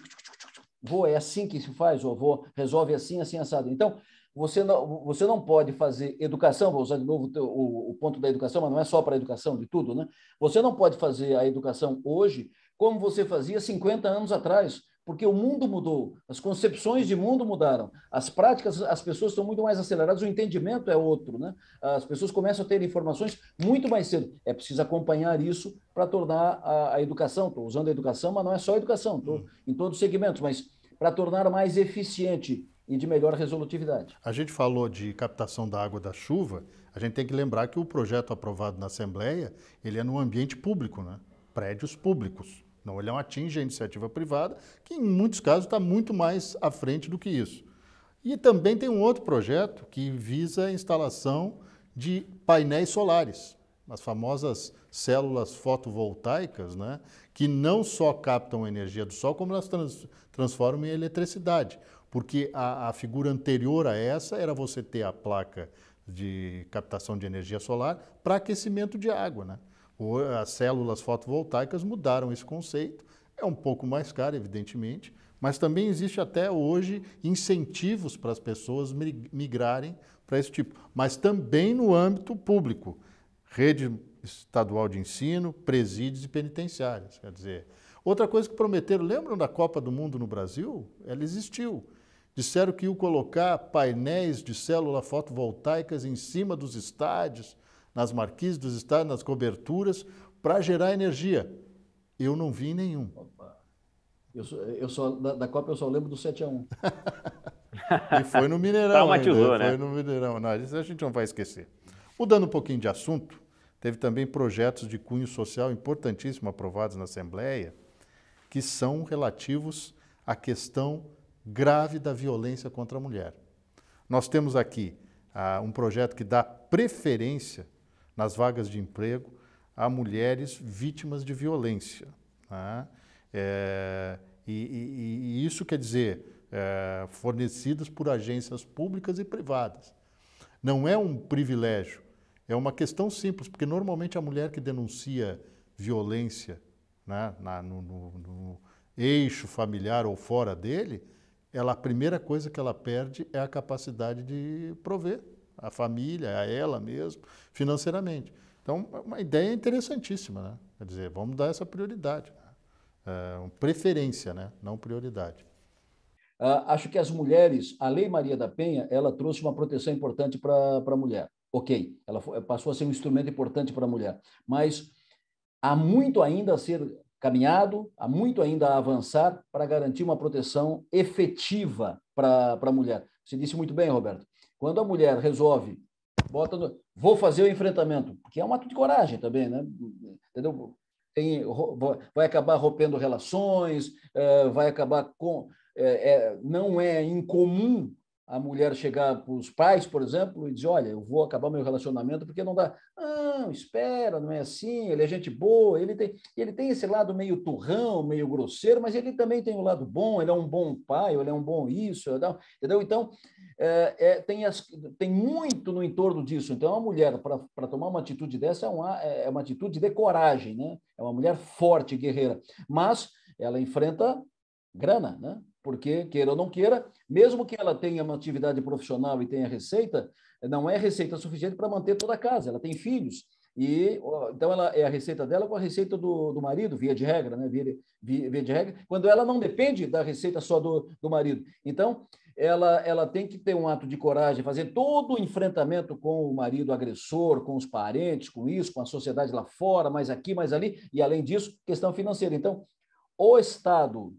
Vou, é assim que se faz, ou vou, resolve assim, assim, assado. Então, você não, você não pode fazer educação, vou usar de novo o, o ponto da educação, mas não é só para a educação, de tudo, né? Você não pode fazer a educação hoje como você fazia 50 anos atrás, porque o mundo mudou, as concepções de mundo mudaram, as práticas, as pessoas estão muito mais aceleradas, o entendimento é outro, né? As pessoas começam a ter informações muito mais cedo. É preciso acompanhar isso para tornar a, a educação, estou usando a educação, mas não é só a educação, estou hum. em todos os segmentos, mas para tornar mais eficiente e de melhor resolutividade. A gente falou de captação da água da chuva, a gente tem que lembrar que o projeto aprovado na Assembleia, ele é no ambiente público, né? Prédios públicos. Não, ele não é atinge a iniciativa privada, que em muitos casos está muito mais à frente do que isso. E também tem um outro projeto que visa a instalação de painéis solares, as famosas células fotovoltaicas, né, que não só captam a energia do sol, como elas trans transformam em eletricidade. Porque a, a figura anterior a essa era você ter a placa de captação de energia solar para aquecimento de água. Né? as células fotovoltaicas mudaram esse conceito. É um pouco mais caro, evidentemente, mas também existe até hoje incentivos para as pessoas migrarem para esse tipo. Mas também no âmbito público, rede estadual de ensino, presídios e penitenciárias. Quer dizer, outra coisa que prometeram, lembram da Copa do Mundo no Brasil? Ela existiu. Disseram que iam colocar painéis de células fotovoltaicas em cima dos estádios nas marquises dos estádios, nas coberturas, para gerar energia. Eu não vi nenhum. Eu, sou, eu sou, da, da, Copa eu só lembro do 7 a 1 E foi no Mineirão. Traumatizou, tá né? Foi no Mineirão. Não, isso a gente não vai esquecer. Mudando um pouquinho de assunto, teve também projetos de cunho social importantíssimo aprovados na Assembleia, que são relativos à questão grave da violência contra a mulher. Nós temos aqui ah, um projeto que dá preferência nas vagas de emprego a mulheres vítimas de violência. Né? É, e, e, e, isso quer dizer, é, fornecidas por agências públicas e privadas. Não é um privilégio, é uma questão simples, porque normalmente a mulher que denuncia violência né, na, no, no, no eixo familiar ou fora dele, ela, a primeira coisa que ela perde é a capacidade de prover a família, a ela mesmo, financeiramente. Então, uma ideia interessantíssima, né? Quer dizer, vamos dar essa prioridade. Né? É, preferência, né? Não prioridade. Ah, acho que as mulheres, a Lei Maria da Penha, ela trouxe uma proteção importante para a mulher. Ok, ela foi, passou a ser um instrumento importante para a mulher. Mas há muito ainda a ser caminhado, há muito ainda a avançar para garantir uma proteção efetiva para a mulher. Você disse muito bem, Roberto. Quando a mulher resolve, bota no, vou fazer o enfrentamento, porque é um ato de coragem também, né? Entendeu? Tem, vai acabar rompendo relações, eh, vai acabar com. É, não é incomum a mulher chegar para os pais, por exemplo, e dizer: Olha, eu vou acabar meu relacionamento porque não dá. Ah, espera, não é assim. Ele é gente boa, ele tem, ele tem esse lado meio turrão, meio grosseiro, mas ele também tem o um lado bom. Ele é um bom pai, ele é um bom isso, é entendeu? Então, é, é, tem, as, tem muito no entorno disso. Então, uma mulher, para tomar uma atitude dessa, é uma, é, é uma atitude de coragem, né? É uma mulher forte, guerreira. Mas ela enfrenta grana, né? Porque, queira ou não queira, mesmo que ela tenha uma atividade profissional e tenha receita, não é receita suficiente para manter toda a casa. Ela tem filhos. E então ela é a receita dela com a receita do, do marido, via de regra, né? Via, via, via de regra, quando ela não depende da receita só do, do marido. Então, ela, ela tem que ter um ato de coragem, fazer todo o enfrentamento com o marido agressor, com os parentes, com isso, com a sociedade lá fora, mais aqui, mais ali, e além disso, questão financeira. Então, o Estado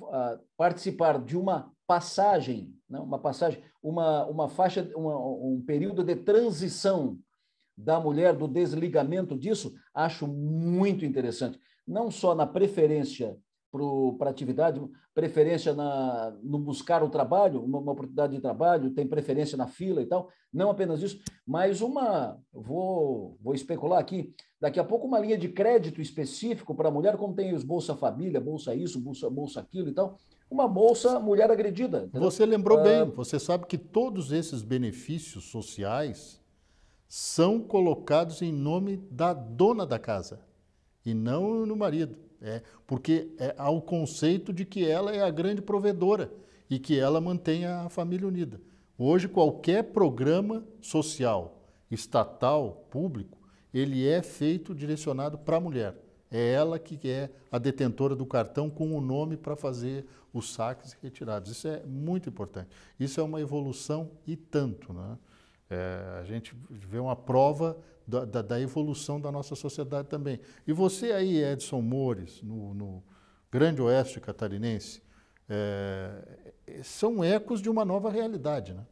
uh, participar de uma passagem, né, uma passagem, uma, uma faixa, uma, um período de transição da mulher, do desligamento disso, acho muito interessante. Não só na preferência para atividade, preferência na, no buscar o trabalho, uma, uma, oportunidade de trabalho, tem preferência na fila e tal. Não apenas isso, mas uma, vou, vou especular aqui, daqui a pouco uma linha de crédito específico para a mulher, como tem os Bolsa Família, Bolsa Isso, Bolsa, bolsa Aquilo e tal, uma Bolsa Mulher Agredida. Entendeu? Você lembrou ah, bem, você sabe que todos esses benefícios sociais são colocados em nome da dona da casa e não no marido. É, porque é, há o conceito de que ela é a grande provedora e que ela mantém a família unida. Hoje, qualquer programa social, estatal, público, ele é feito direcionado para a mulher. É ela que é a detentora do cartão com o nome para fazer os saques e retirados. Isso é muito importante. Isso é uma evolução e tanto. Né? É, a gente vê uma prova da, da, da, evolução da nossa sociedade também. E você aí, Edson Mores, no, no Grande Oeste Catarinense, é, são ecos de uma nova realidade, né?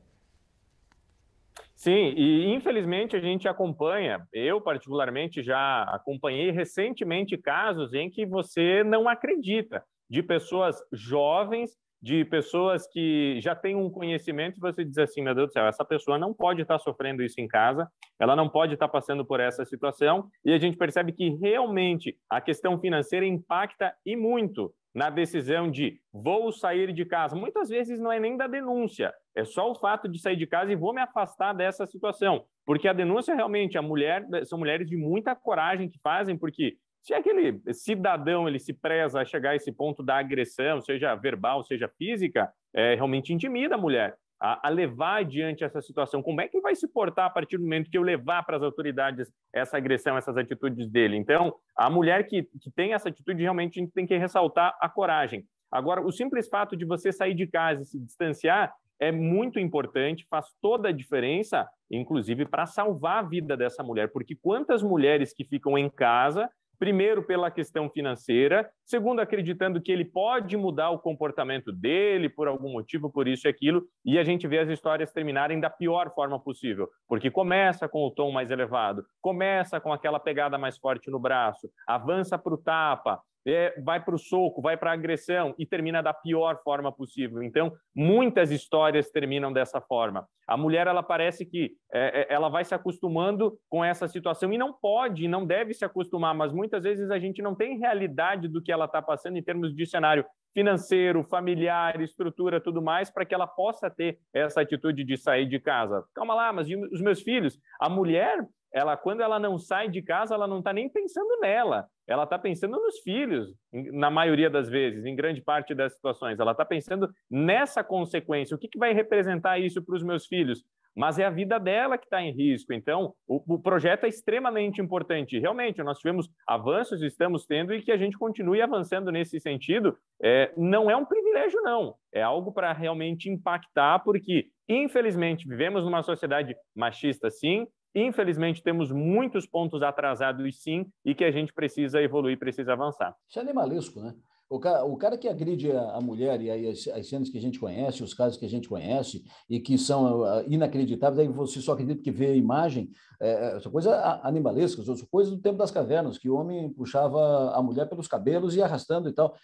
Sim, e infelizmente a gente acompanha, eu particularmente já acompanhei recentemente casos em que você não acredita de pessoas jovens de pessoas que já têm um conhecimento e você diz assim, meu Deus do céu, essa pessoa não pode estar sofrendo isso em casa, ela não pode estar passando por essa situação, e a gente percebe que realmente a questão financeira impacta e muito na decisão de vou sair de casa. Muitas vezes não é nem da denúncia, é só o fato de sair de casa e vou me afastar dessa situação. Porque a denúncia realmente, a mulher, são mulheres de muita coragem que fazem, porque se aquele cidadão ele se preza a chegar a esse ponto da agressão, seja verbal, seja física, é, realmente intimida a mulher a, a levar adiante essa situação. Como é que vai se portar a partir do momento que eu levar para as autoridades essa agressão, essas atitudes dele? Então, a mulher que, que tem essa atitude, realmente a gente tem que ressaltar a coragem. Agora, o simples fato de você sair de casa e se distanciar é muito importante, faz toda a diferença, inclusive para salvar a vida dessa mulher, porque quantas mulheres que ficam em casa Primeiro, pela questão financeira. Segundo, acreditando que ele pode mudar o comportamento dele por algum motivo, por isso e aquilo. E a gente vê as histórias terminarem da pior forma possível, porque começa com o tom mais elevado, começa com aquela pegada mais forte no braço, avança para o tapa, é, vai para o soco, vai para a agressão e termina da pior forma possível. Então, muitas histórias terminam dessa forma. A mulher, ela parece que é, é, ela vai se acostumando com essa situação e não pode, não deve se acostumar, mas muitas vezes a gente não tem realidade do que ela está passando em termos de cenário financeiro, familiar, estrutura, tudo mais, para que ela possa ter essa atitude de sair de casa. Calma lá, mas os meus filhos? A mulher ela quando ela não sai de casa, ela não está nem pensando nela, ela está pensando nos filhos, na maioria das vezes, em grande parte das situações, ela está pensando nessa consequência, o que, que vai representar isso para os meus filhos? Mas é a vida dela que está em risco. Então, o, o, projeto é extremamente importante. Realmente, nós tivemos avanços, estamos tendo, e que a gente continue avançando nesse sentido. É, não é um privilégio, não. É algo para realmente impactar, porque, infelizmente, vivemos numa sociedade machista, sim, infelizmente, temos muitos pontos atrasados, sim, e que a gente precisa evoluir, precisa avançar. Isso é animalesco, né? O cara, o cara que agride a, mulher e as, as cenas que a gente conhece, os casos que a gente conhece e que são ah, inacreditáveis, aí você só acredita que vê a imagem, é, é são coisas animalescas, são coisas do tempo das cavernas, que o homem puxava a mulher pelos cabelos e arrastando e tal.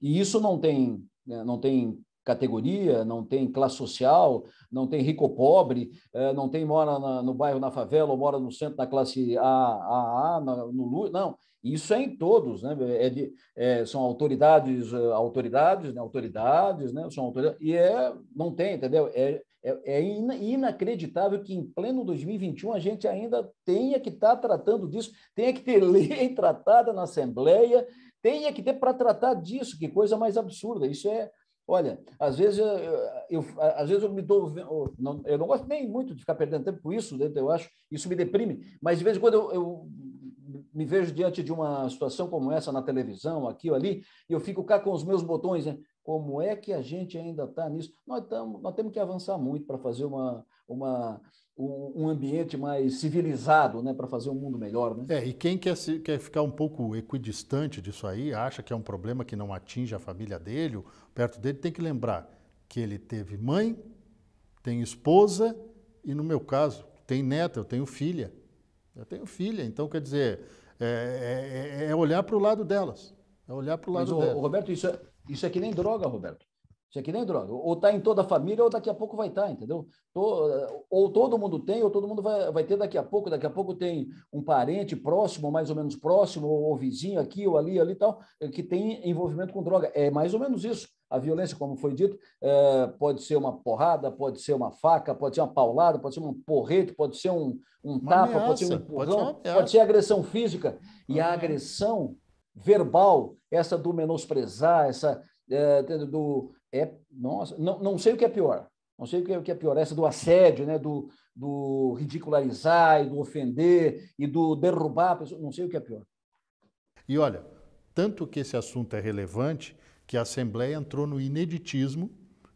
E isso não tem, né, não tem categoria, não tem classe social, não tem rico ou pobre, eh, não tem mora no bairro na favela ou mora no centro da classe A, A, A no Lula, não. Isso é em todos, né? É de, é, são autoridades, eh, autoridades, né? autoridades, né? São autoridades, e é, não tem, entendeu? É, é, é inacreditável que em pleno 2021 a gente ainda tenha que estar tá tratando disso, tenha que ter lei tratada na Assembleia, tenha que ter para tratar disso, que coisa mais absurda. Isso é Olha, às vezes eu, eu, às vezes eu me dou. Eu não, eu não gosto nem muito de ficar perdendo tempo com isso, né, eu acho, isso me deprime, mas de vez em quando eu, eu me vejo diante de uma situação como essa na televisão, aqui ou ali, e eu fico cá com os meus botões, né? Como é que a gente ainda está nisso? Nós, tamo, nós temos que avançar muito para fazer uma, uma, um ambiente mais civilizado né, para fazer um mundo melhor. Né? É, e quem quer, se, quer ficar um pouco equidistante disso aí, acha que é um problema que não atinge a família dele, perto dele, tem que lembrar que ele teve mãe, tem esposa e, no meu caso, tem neta, eu tenho filha. Eu tenho filha, então quer dizer, é, é, é, é olhar para o lado delas. É olhar para o lado Mas, delas. Roberto, isso é, isso é que nem droga, Roberto. Isso aqui nem é droga. Ou está em toda a família, ou daqui a pouco vai estar, tá, entendeu? Eh, ou todo mundo tem, ou todo mundo vai, vai ter daqui a pouco. Daqui a pouco tem um parente próximo, mais ou menos próximo, ou, vizinho aqui, ou ali, ali e tal, eh, que tem envolvimento com droga. É mais ou menos isso. A violência, como foi dito, é, pode ser uma porrada, pode ser uma faca, pode ser uma paulada, pode ser um porrete, pode ser um, um tapa, ameaça, pode ser um empurrão, pode ser, pode ser agressão física. E a uhum. agressão verbal, essa do menosprezar, essa é, do é, nossa, não, não sei o que é pior. Não sei é, o que é pior, essa do assédio, né? do, do ridicularizar e do ofender e do derrubar a pessoa, não sei o que é pior. E olha, tanto que esse assunto é relevante que a Assembleia entrou no ineditismo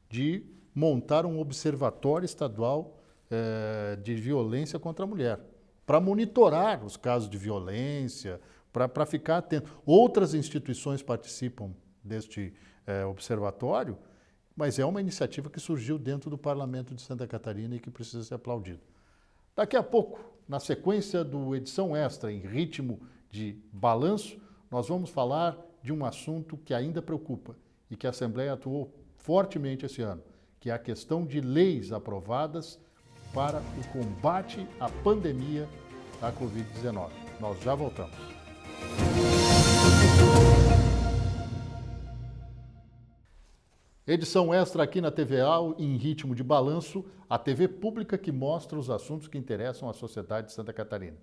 de montar um observatório estadual eh, de violência contra a mulher, para monitorar os casos de violência, para ficar atento. Outras instituições participam deste eh, observatório mas é uma iniciativa que surgiu dentro do Parlamento de Santa Catarina e que precisa ser aplaudida. Daqui a pouco, na sequência do edição extra em ritmo de balanço, nós vamos falar de um assunto que ainda preocupa e que a Assembleia atuou fortemente esse ano, que é a questão de leis aprovadas para o combate à pandemia da Covid-19. Nós já voltamos. Edição extra aqui na TVA em ritmo de balanço, a TV pública que mostra os assuntos que interessam à sociedade de Santa Catarina.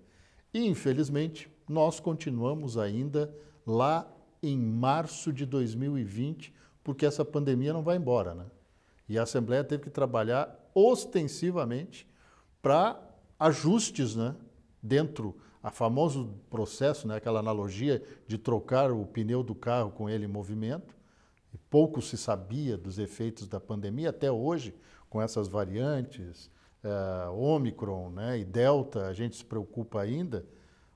E, infelizmente, nós continuamos ainda lá em março de 2020, porque essa pandemia não vai embora, né? E a Assembleia teve que trabalhar ostensivamente para ajustes, né? Dentro a famoso processo, né? Aquela analogia de trocar o pneu do carro com ele em movimento e pouco se sabia dos efeitos da pandemia até hoje, com essas variantes, uh, eh, Ômicron né, e Delta, a gente se preocupa ainda,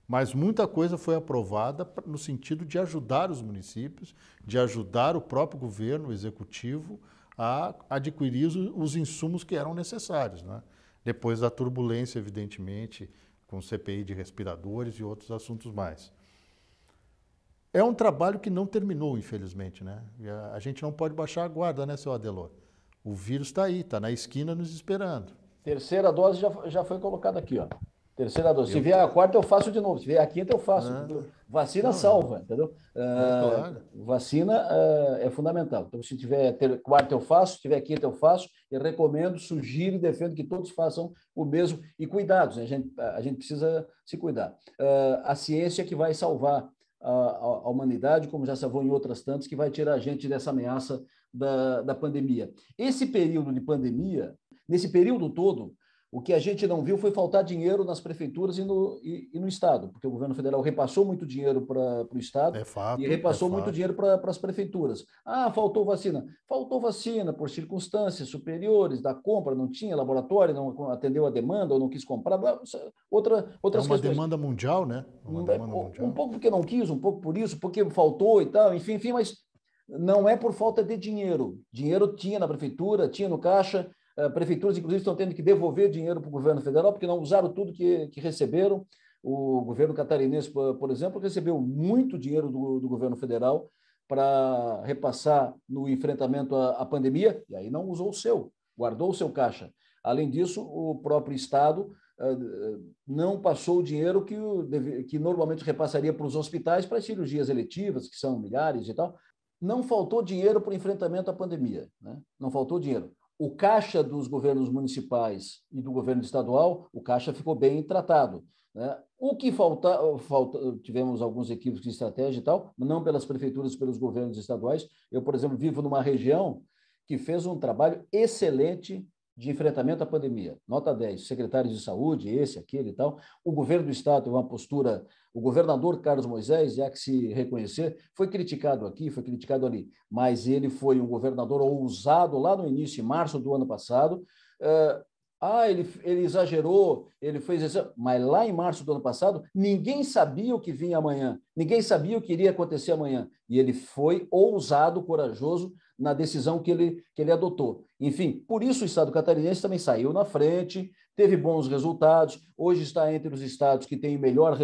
mas muita coisa foi aprovada no sentido de ajudar os municípios, de ajudar o próprio governo o executivo a adquirir os insumos que eram necessários. Né? Depois da turbulência, evidentemente, com CPI de respiradores e outros assuntos mais. É um trabalho que não terminou, infelizmente, né? A, a, gente não pode baixar a guarda, né, seu Adelor? O vírus está aí, está na esquina nos esperando. Terceira dose já, já foi colocada aqui, ó. Terceira dose. Eu... Se vier a quarta, eu faço de novo. Se vier a quinta, eu faço. Ah, vacina não, é. salva, não. entendeu? É, ah, Vacina ah, é fundamental. Então, se tiver ter... quarta, eu faço. Se tiver quinta, eu faço. Eu recomendo, sugiro e defendo que todos façam o mesmo. E cuidados, né? a, gente, a gente precisa se cuidar. Ah, a ciência é que vai salvar a, humanidade, como já salvou em outras tantas, que vai tirar a gente dessa ameaça da, da pandemia. Esse período de pandemia, nesse período todo, o que a gente não viu foi faltar dinheiro nas prefeituras e no, e, e no Estado, porque o governo federal repassou muito dinheiro para o Estado é fato, e repassou é muito dinheiro para as prefeituras. Ah, faltou vacina. Faltou vacina por circunstâncias superiores da compra, não tinha laboratório, não atendeu a demanda ou não quis comprar. Outra, outras é uma questões. demanda mundial, né? É uma hum, demanda um, é, mundial. um pouco porque não quis, um pouco por isso, porque faltou e tal, enfim, enfim, mas não é por falta de dinheiro. Dinheiro tinha na prefeitura, tinha no caixa, eh, prefeituras, inclusive, estão tendo que devolver dinheiro para o governo federal, porque não usaram tudo que, que receberam. O governo catarinense, por exemplo, recebeu muito dinheiro do, do governo federal para repassar no enfrentamento à, à pandemia, e aí não usou o seu, guardou o seu caixa. Além disso, o próprio Estado eh, não passou o dinheiro que, que normalmente repassaria para os hospitais para as cirurgias eletivas, que são milhares e tal. Não faltou dinheiro para o enfrentamento à pandemia. Né? Não faltou dinheiro o caixa dos governos municipais e do governo estadual, o caixa ficou bem tratado. Né? O que falta, falta, tivemos alguns equívocos de estratégia e tal, não pelas prefeituras, pelos governos estaduais. Eu, por exemplo, vivo numa região que fez um trabalho excelente de enfrentamento à pandemia, nota 10, secretários de saúde, esse, aquele e tal. O governo do Estado teve uma postura, o governador Carlos Moisés, já que se reconhecer, foi criticado aqui, foi criticado ali, mas ele foi um governador ousado lá no início, de março do ano passado, ah, ele, ele exagerou, ele fez isso. Mas lá em março do ano passado, ninguém sabia o que vinha amanhã, ninguém sabia o que iria acontecer amanhã. E ele foi ousado, corajoso na decisão que ele, que ele adotou. Enfim, por isso o Estado catarinense também saiu na frente, teve bons resultados, hoje está entre os estados que tem melhor,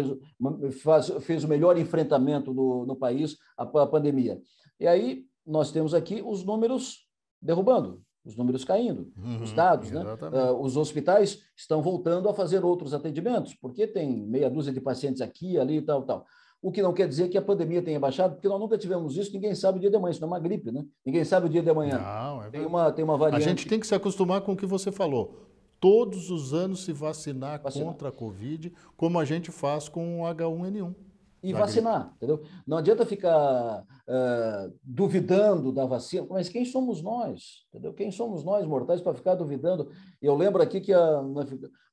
faz, fez o melhor enfrentamento no, no país à pandemia. E aí nós temos aqui os números derrubando os números caindo, uhum, os dados, né? Uh, os hospitais estão voltando a fazer outros atendimentos, porque tem meia dúzia de pacientes aqui, ali, e tal, tal. O que não quer dizer que a pandemia tenha baixado, porque nós nunca tivemos isso, ninguém sabe o dia de amanhã, isso não é uma gripe, né? Ninguém sabe o dia de amanhã. Não, é... tem, uma, tem uma variante. A gente tem que se acostumar com o que você falou. Todos os anos se vacinar, vacinar. contra a Covid, como a gente faz com o H1N1 e da vacinar, gripe. entendeu? Não adianta ficar uh, duvidando da vacina, mas quem somos nós, entendeu? Quem somos nós, mortais, para ficar duvidando? Eu lembro aqui que a,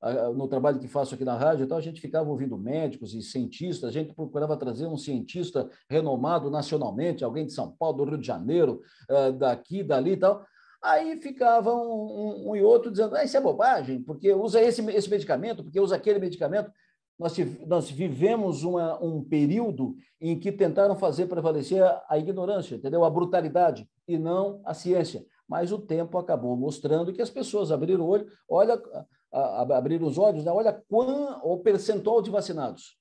a, no trabalho que faço aqui na rádio, tal, a gente ficava ouvindo médicos e cientistas, a gente procurava trazer um cientista renomado nacionalmente, alguém de São Paulo, do Rio de Janeiro, uh, daqui, dali e tal, Aí ficava um, um, um, e outro dizendo: ah, Isso é bobagem, porque usa esse, esse medicamento, porque usa aquele medicamento. Nós, nós vivemos uma, um período em que tentaram fazer prevalecer a ignorância, entendeu? A brutalidade e não a ciência. Mas o tempo acabou mostrando que as pessoas abriram o olho, olha, abrir os olhos, né? olha quão, o percentual de vacinados.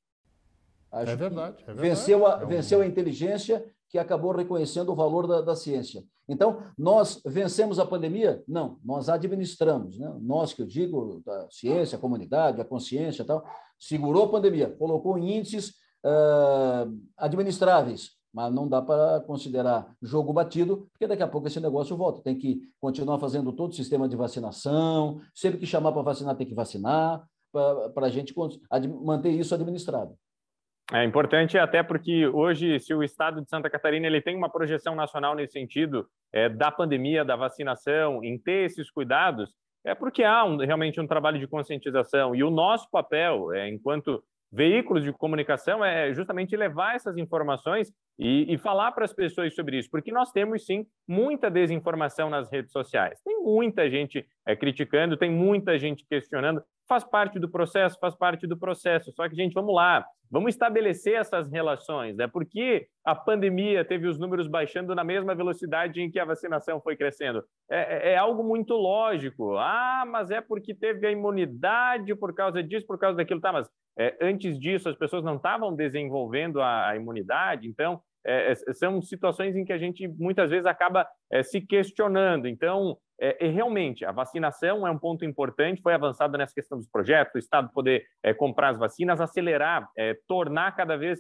Acho é verdade. É verdade. Venceu, a, é um... venceu a inteligência que acabou reconhecendo o valor da, da, ciência. Então, nós vencemos a pandemia? Não, nós administramos, né? nós que eu digo, a ciência, a comunidade, a consciência e tal, segurou a pandemia, colocou em índices uh, administráveis, mas não dá para considerar jogo batido, porque daqui a pouco esse negócio volta. Tem que continuar fazendo todo o sistema de vacinação, sempre que chamar para vacinar, tem que vacinar, para a gente manter isso administrado. É importante até porque hoje, se o estado de Santa Catarina ele tem uma projeção nacional nesse sentido é, da pandemia, da vacinação, em ter esses cuidados, é porque há um, realmente um trabalho de conscientização. E o nosso papel, é, enquanto veículos de comunicação, é justamente levar essas informações e, e falar para as pessoas sobre isso, porque nós temos sim muita desinformação nas redes sociais. Tem muita gente é, criticando, tem muita gente questionando, faz parte do processo, faz parte do processo. Só que, gente, vamos lá, vamos estabelecer essas relações, né? Porque a pandemia teve os números baixando na mesma velocidade em que a vacinação foi crescendo. É, é, é algo muito lógico. Ah, mas é porque teve a imunidade por causa disso, por causa daquilo. Tá, mas é, antes disso as pessoas não estavam desenvolvendo a, a imunidade, então é, é, são situações em que a gente muitas vezes acaba é, se questionando. Então, é, é, realmente, a vacinação é um ponto importante, foi avançado nessa questão dos projetos, o Estado poder é, comprar as vacinas, acelerar, tornar cada vez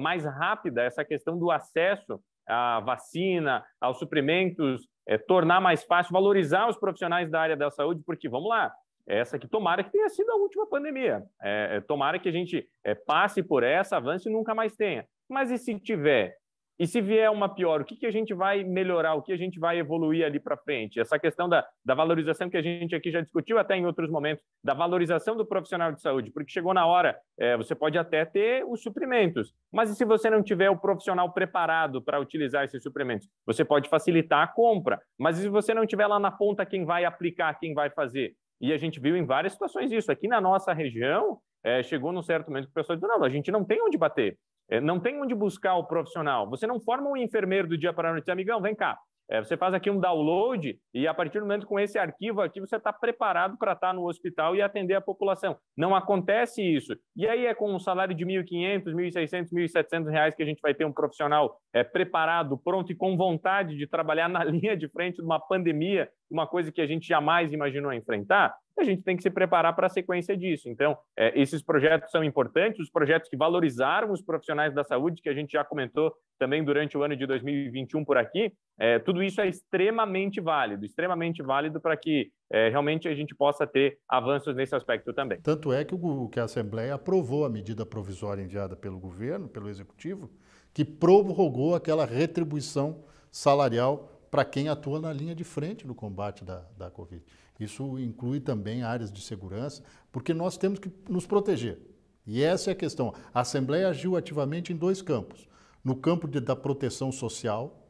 mais rápida essa questão do acesso à vacina, aos suprimentos, tornar mais fácil, valorizar os profissionais da área da saúde, porque, vamos lá, essa que tomara que tenha sido a última pandemia. É, tomara que a gente é, passe por essa, avance e nunca mais tenha. Mas e se tiver? E se vier uma pior, o que, que a gente vai melhorar, o que a gente vai evoluir ali para frente? Essa questão da, da valorização que a gente aqui já discutiu até em outros momentos, da valorização do profissional de saúde, porque chegou na hora, é, você pode até ter os suprimentos, mas e se você não tiver o profissional preparado para utilizar esses suprimentos? Você pode facilitar a compra, mas e se você não tiver lá na ponta quem vai aplicar, quem vai fazer? E a gente viu em várias situações isso. Aqui na nossa região, é, chegou num certo momento que o pessoal disse: não, a gente não tem onde bater. É, não tem onde buscar o profissional. Você não forma um enfermeiro do dia para a noite, amigão, vem cá. É, você faz aqui um download e a partir do momento com esse arquivo aqui você está preparado para estar tá no hospital e atender a população. Não acontece isso. E aí é com um salário de 1.500, 1.600, 1.700 reais que a gente vai ter um profissional é, preparado, pronto e com vontade de trabalhar na linha de frente de uma pandemia, uma coisa que a gente jamais imaginou enfrentar a gente tem que se preparar para a sequência disso. Então, é, esses projetos são importantes, os projetos que valorizaram os profissionais da saúde, que a gente já comentou também durante o ano de 2021 por aqui, é, tudo isso é extremamente válido, extremamente válido para que é, realmente a gente possa ter avanços nesse aspecto também. Tanto é que, o, que a Assembleia aprovou a medida provisória enviada pelo governo, pelo Executivo, que prorrogou aquela retribuição salarial para quem atua na linha de frente no combate da, da Covid. Isso inclui também áreas de segurança, porque nós temos que nos proteger. E essa é a questão. A Assembleia agiu ativamente em dois campos. No campo de, da proteção social,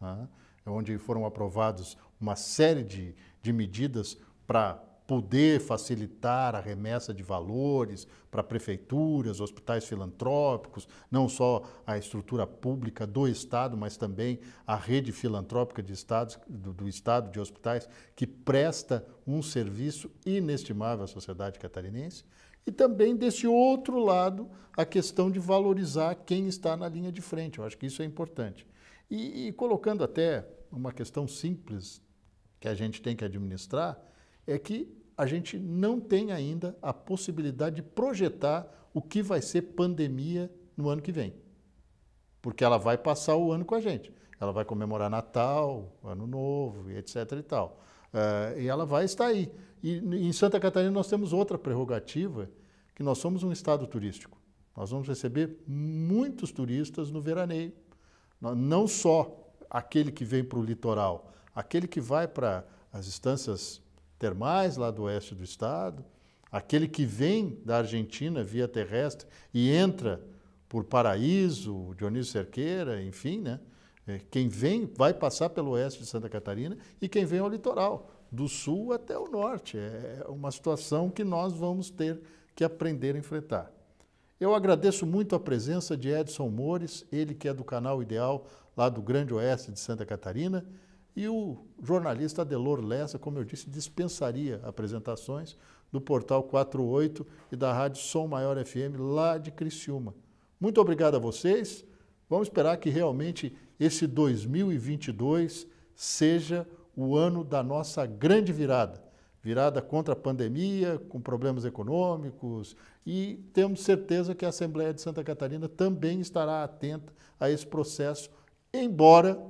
né, onde foram aprovadas uma série de, de medidas para poder facilitar a remessa de valores para prefeituras, hospitais filantrópicos, não só a estrutura pública do Estado, mas também a rede filantrópica de estados, do, do Estado de hospitais, que presta um serviço inestimável à sociedade catarinense. E também, desse outro lado, a questão de valorizar quem está na linha de frente. Eu acho que isso é importante. e, e colocando até uma questão simples que a gente tem que administrar, é que a gente não tem ainda a possibilidade de projetar o que vai ser pandemia no ano que vem. Porque ela vai passar o ano com a gente. Ela vai comemorar Natal, Ano Novo, etc. e tal. Uh, e ela vai estar aí. E em Santa Catarina nós temos outra prerrogativa, que nós somos um estado turístico. Nós vamos receber muitos turistas no veraneio. Não só aquele que vem para o litoral, aquele que vai para as estâncias termais lá do oeste do estado, aquele que vem da Argentina via terrestre e entra por Paraíso, Dionísio Cerqueira, enfim, né? É, quem vem vai passar pelo oeste de Santa Catarina e quem vem ao litoral, do sul até o norte. É, é uma situação que nós vamos ter que aprender a enfrentar. Eu agradeço muito a presença de Edson Mores, ele que é do canal Ideal lá do Grande Oeste de Santa Catarina. E o jornalista Delor Lessa, como eu disse, dispensaria apresentações do Portal 48 e da Rádio Som Maior FM, lá de Criciúma. Muito obrigado a vocês. Vamos esperar que realmente esse 2022 seja o ano da nossa grande virada virada contra a pandemia, com problemas econômicos, e temos certeza que a Assembleia de Santa Catarina também estará atenta a esse processo, embora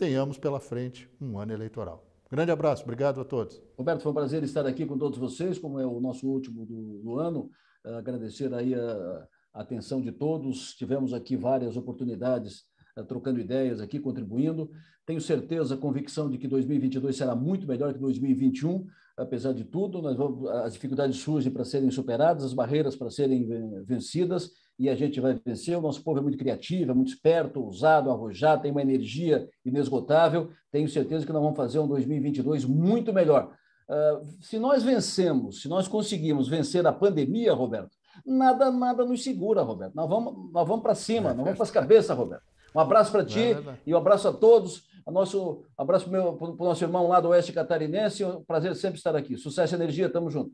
tenhamos pela frente um ano eleitoral. Grande abraço, obrigado a todos. Roberto, foi um prazer estar aqui com todos vocês, como é o nosso último do, do ano. Eh, agradecer aí a, a atenção de todos. Tivemos aqui várias oportunidades eh, trocando ideias aqui, contribuindo. Tenho certeza, convicção de que 2022 será muito melhor que 2021, apesar de tudo. Vamos, as dificuldades surgem para serem superadas, as barreiras para serem vencidas e a gente vai vencer. O nosso povo é muito criativo, é muito esperto, ousado, arrojado, tem uma energia inesgotável. Tenho certeza que nós vamos fazer um 2022 muito melhor. Uh, se nós vencemos, se nós conseguimos vencer a pandemia, Roberto, nada, nada nos segura, Roberto. Nós vamos, nós vamos para cima, é nós vamos para as cabeças, Roberto. Um abraço para é ti e um abraço a todos. A nosso abraço para o nosso irmão lá do Oeste Catarinense. Um prazer sempre estar aqui. Sucesso e energia, tamo junto.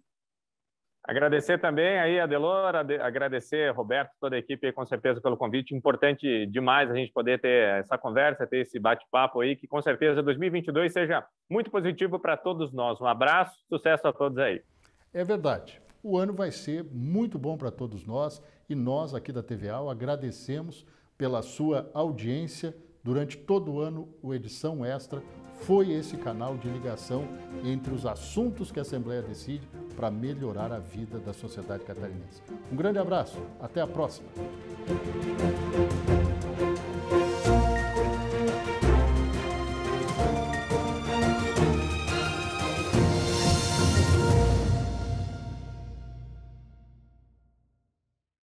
Agradecer também aí a Delora, agradecer Roberto, toda a equipe aí, com certeza pelo convite. Importante demais a gente poder ter essa conversa, ter esse bate-papo aí, que com certeza 2022 seja muito positivo para todos nós. Um abraço, sucesso a todos aí. É verdade. O ano vai ser muito bom para todos nós e nós aqui da TVA agradecemos pela sua audiência durante todo o ano, o edição extra foi esse canal de ligação entre os assuntos que a Assembleia decide para melhorar a vida da sociedade catarinense. Um grande abraço, até a próxima!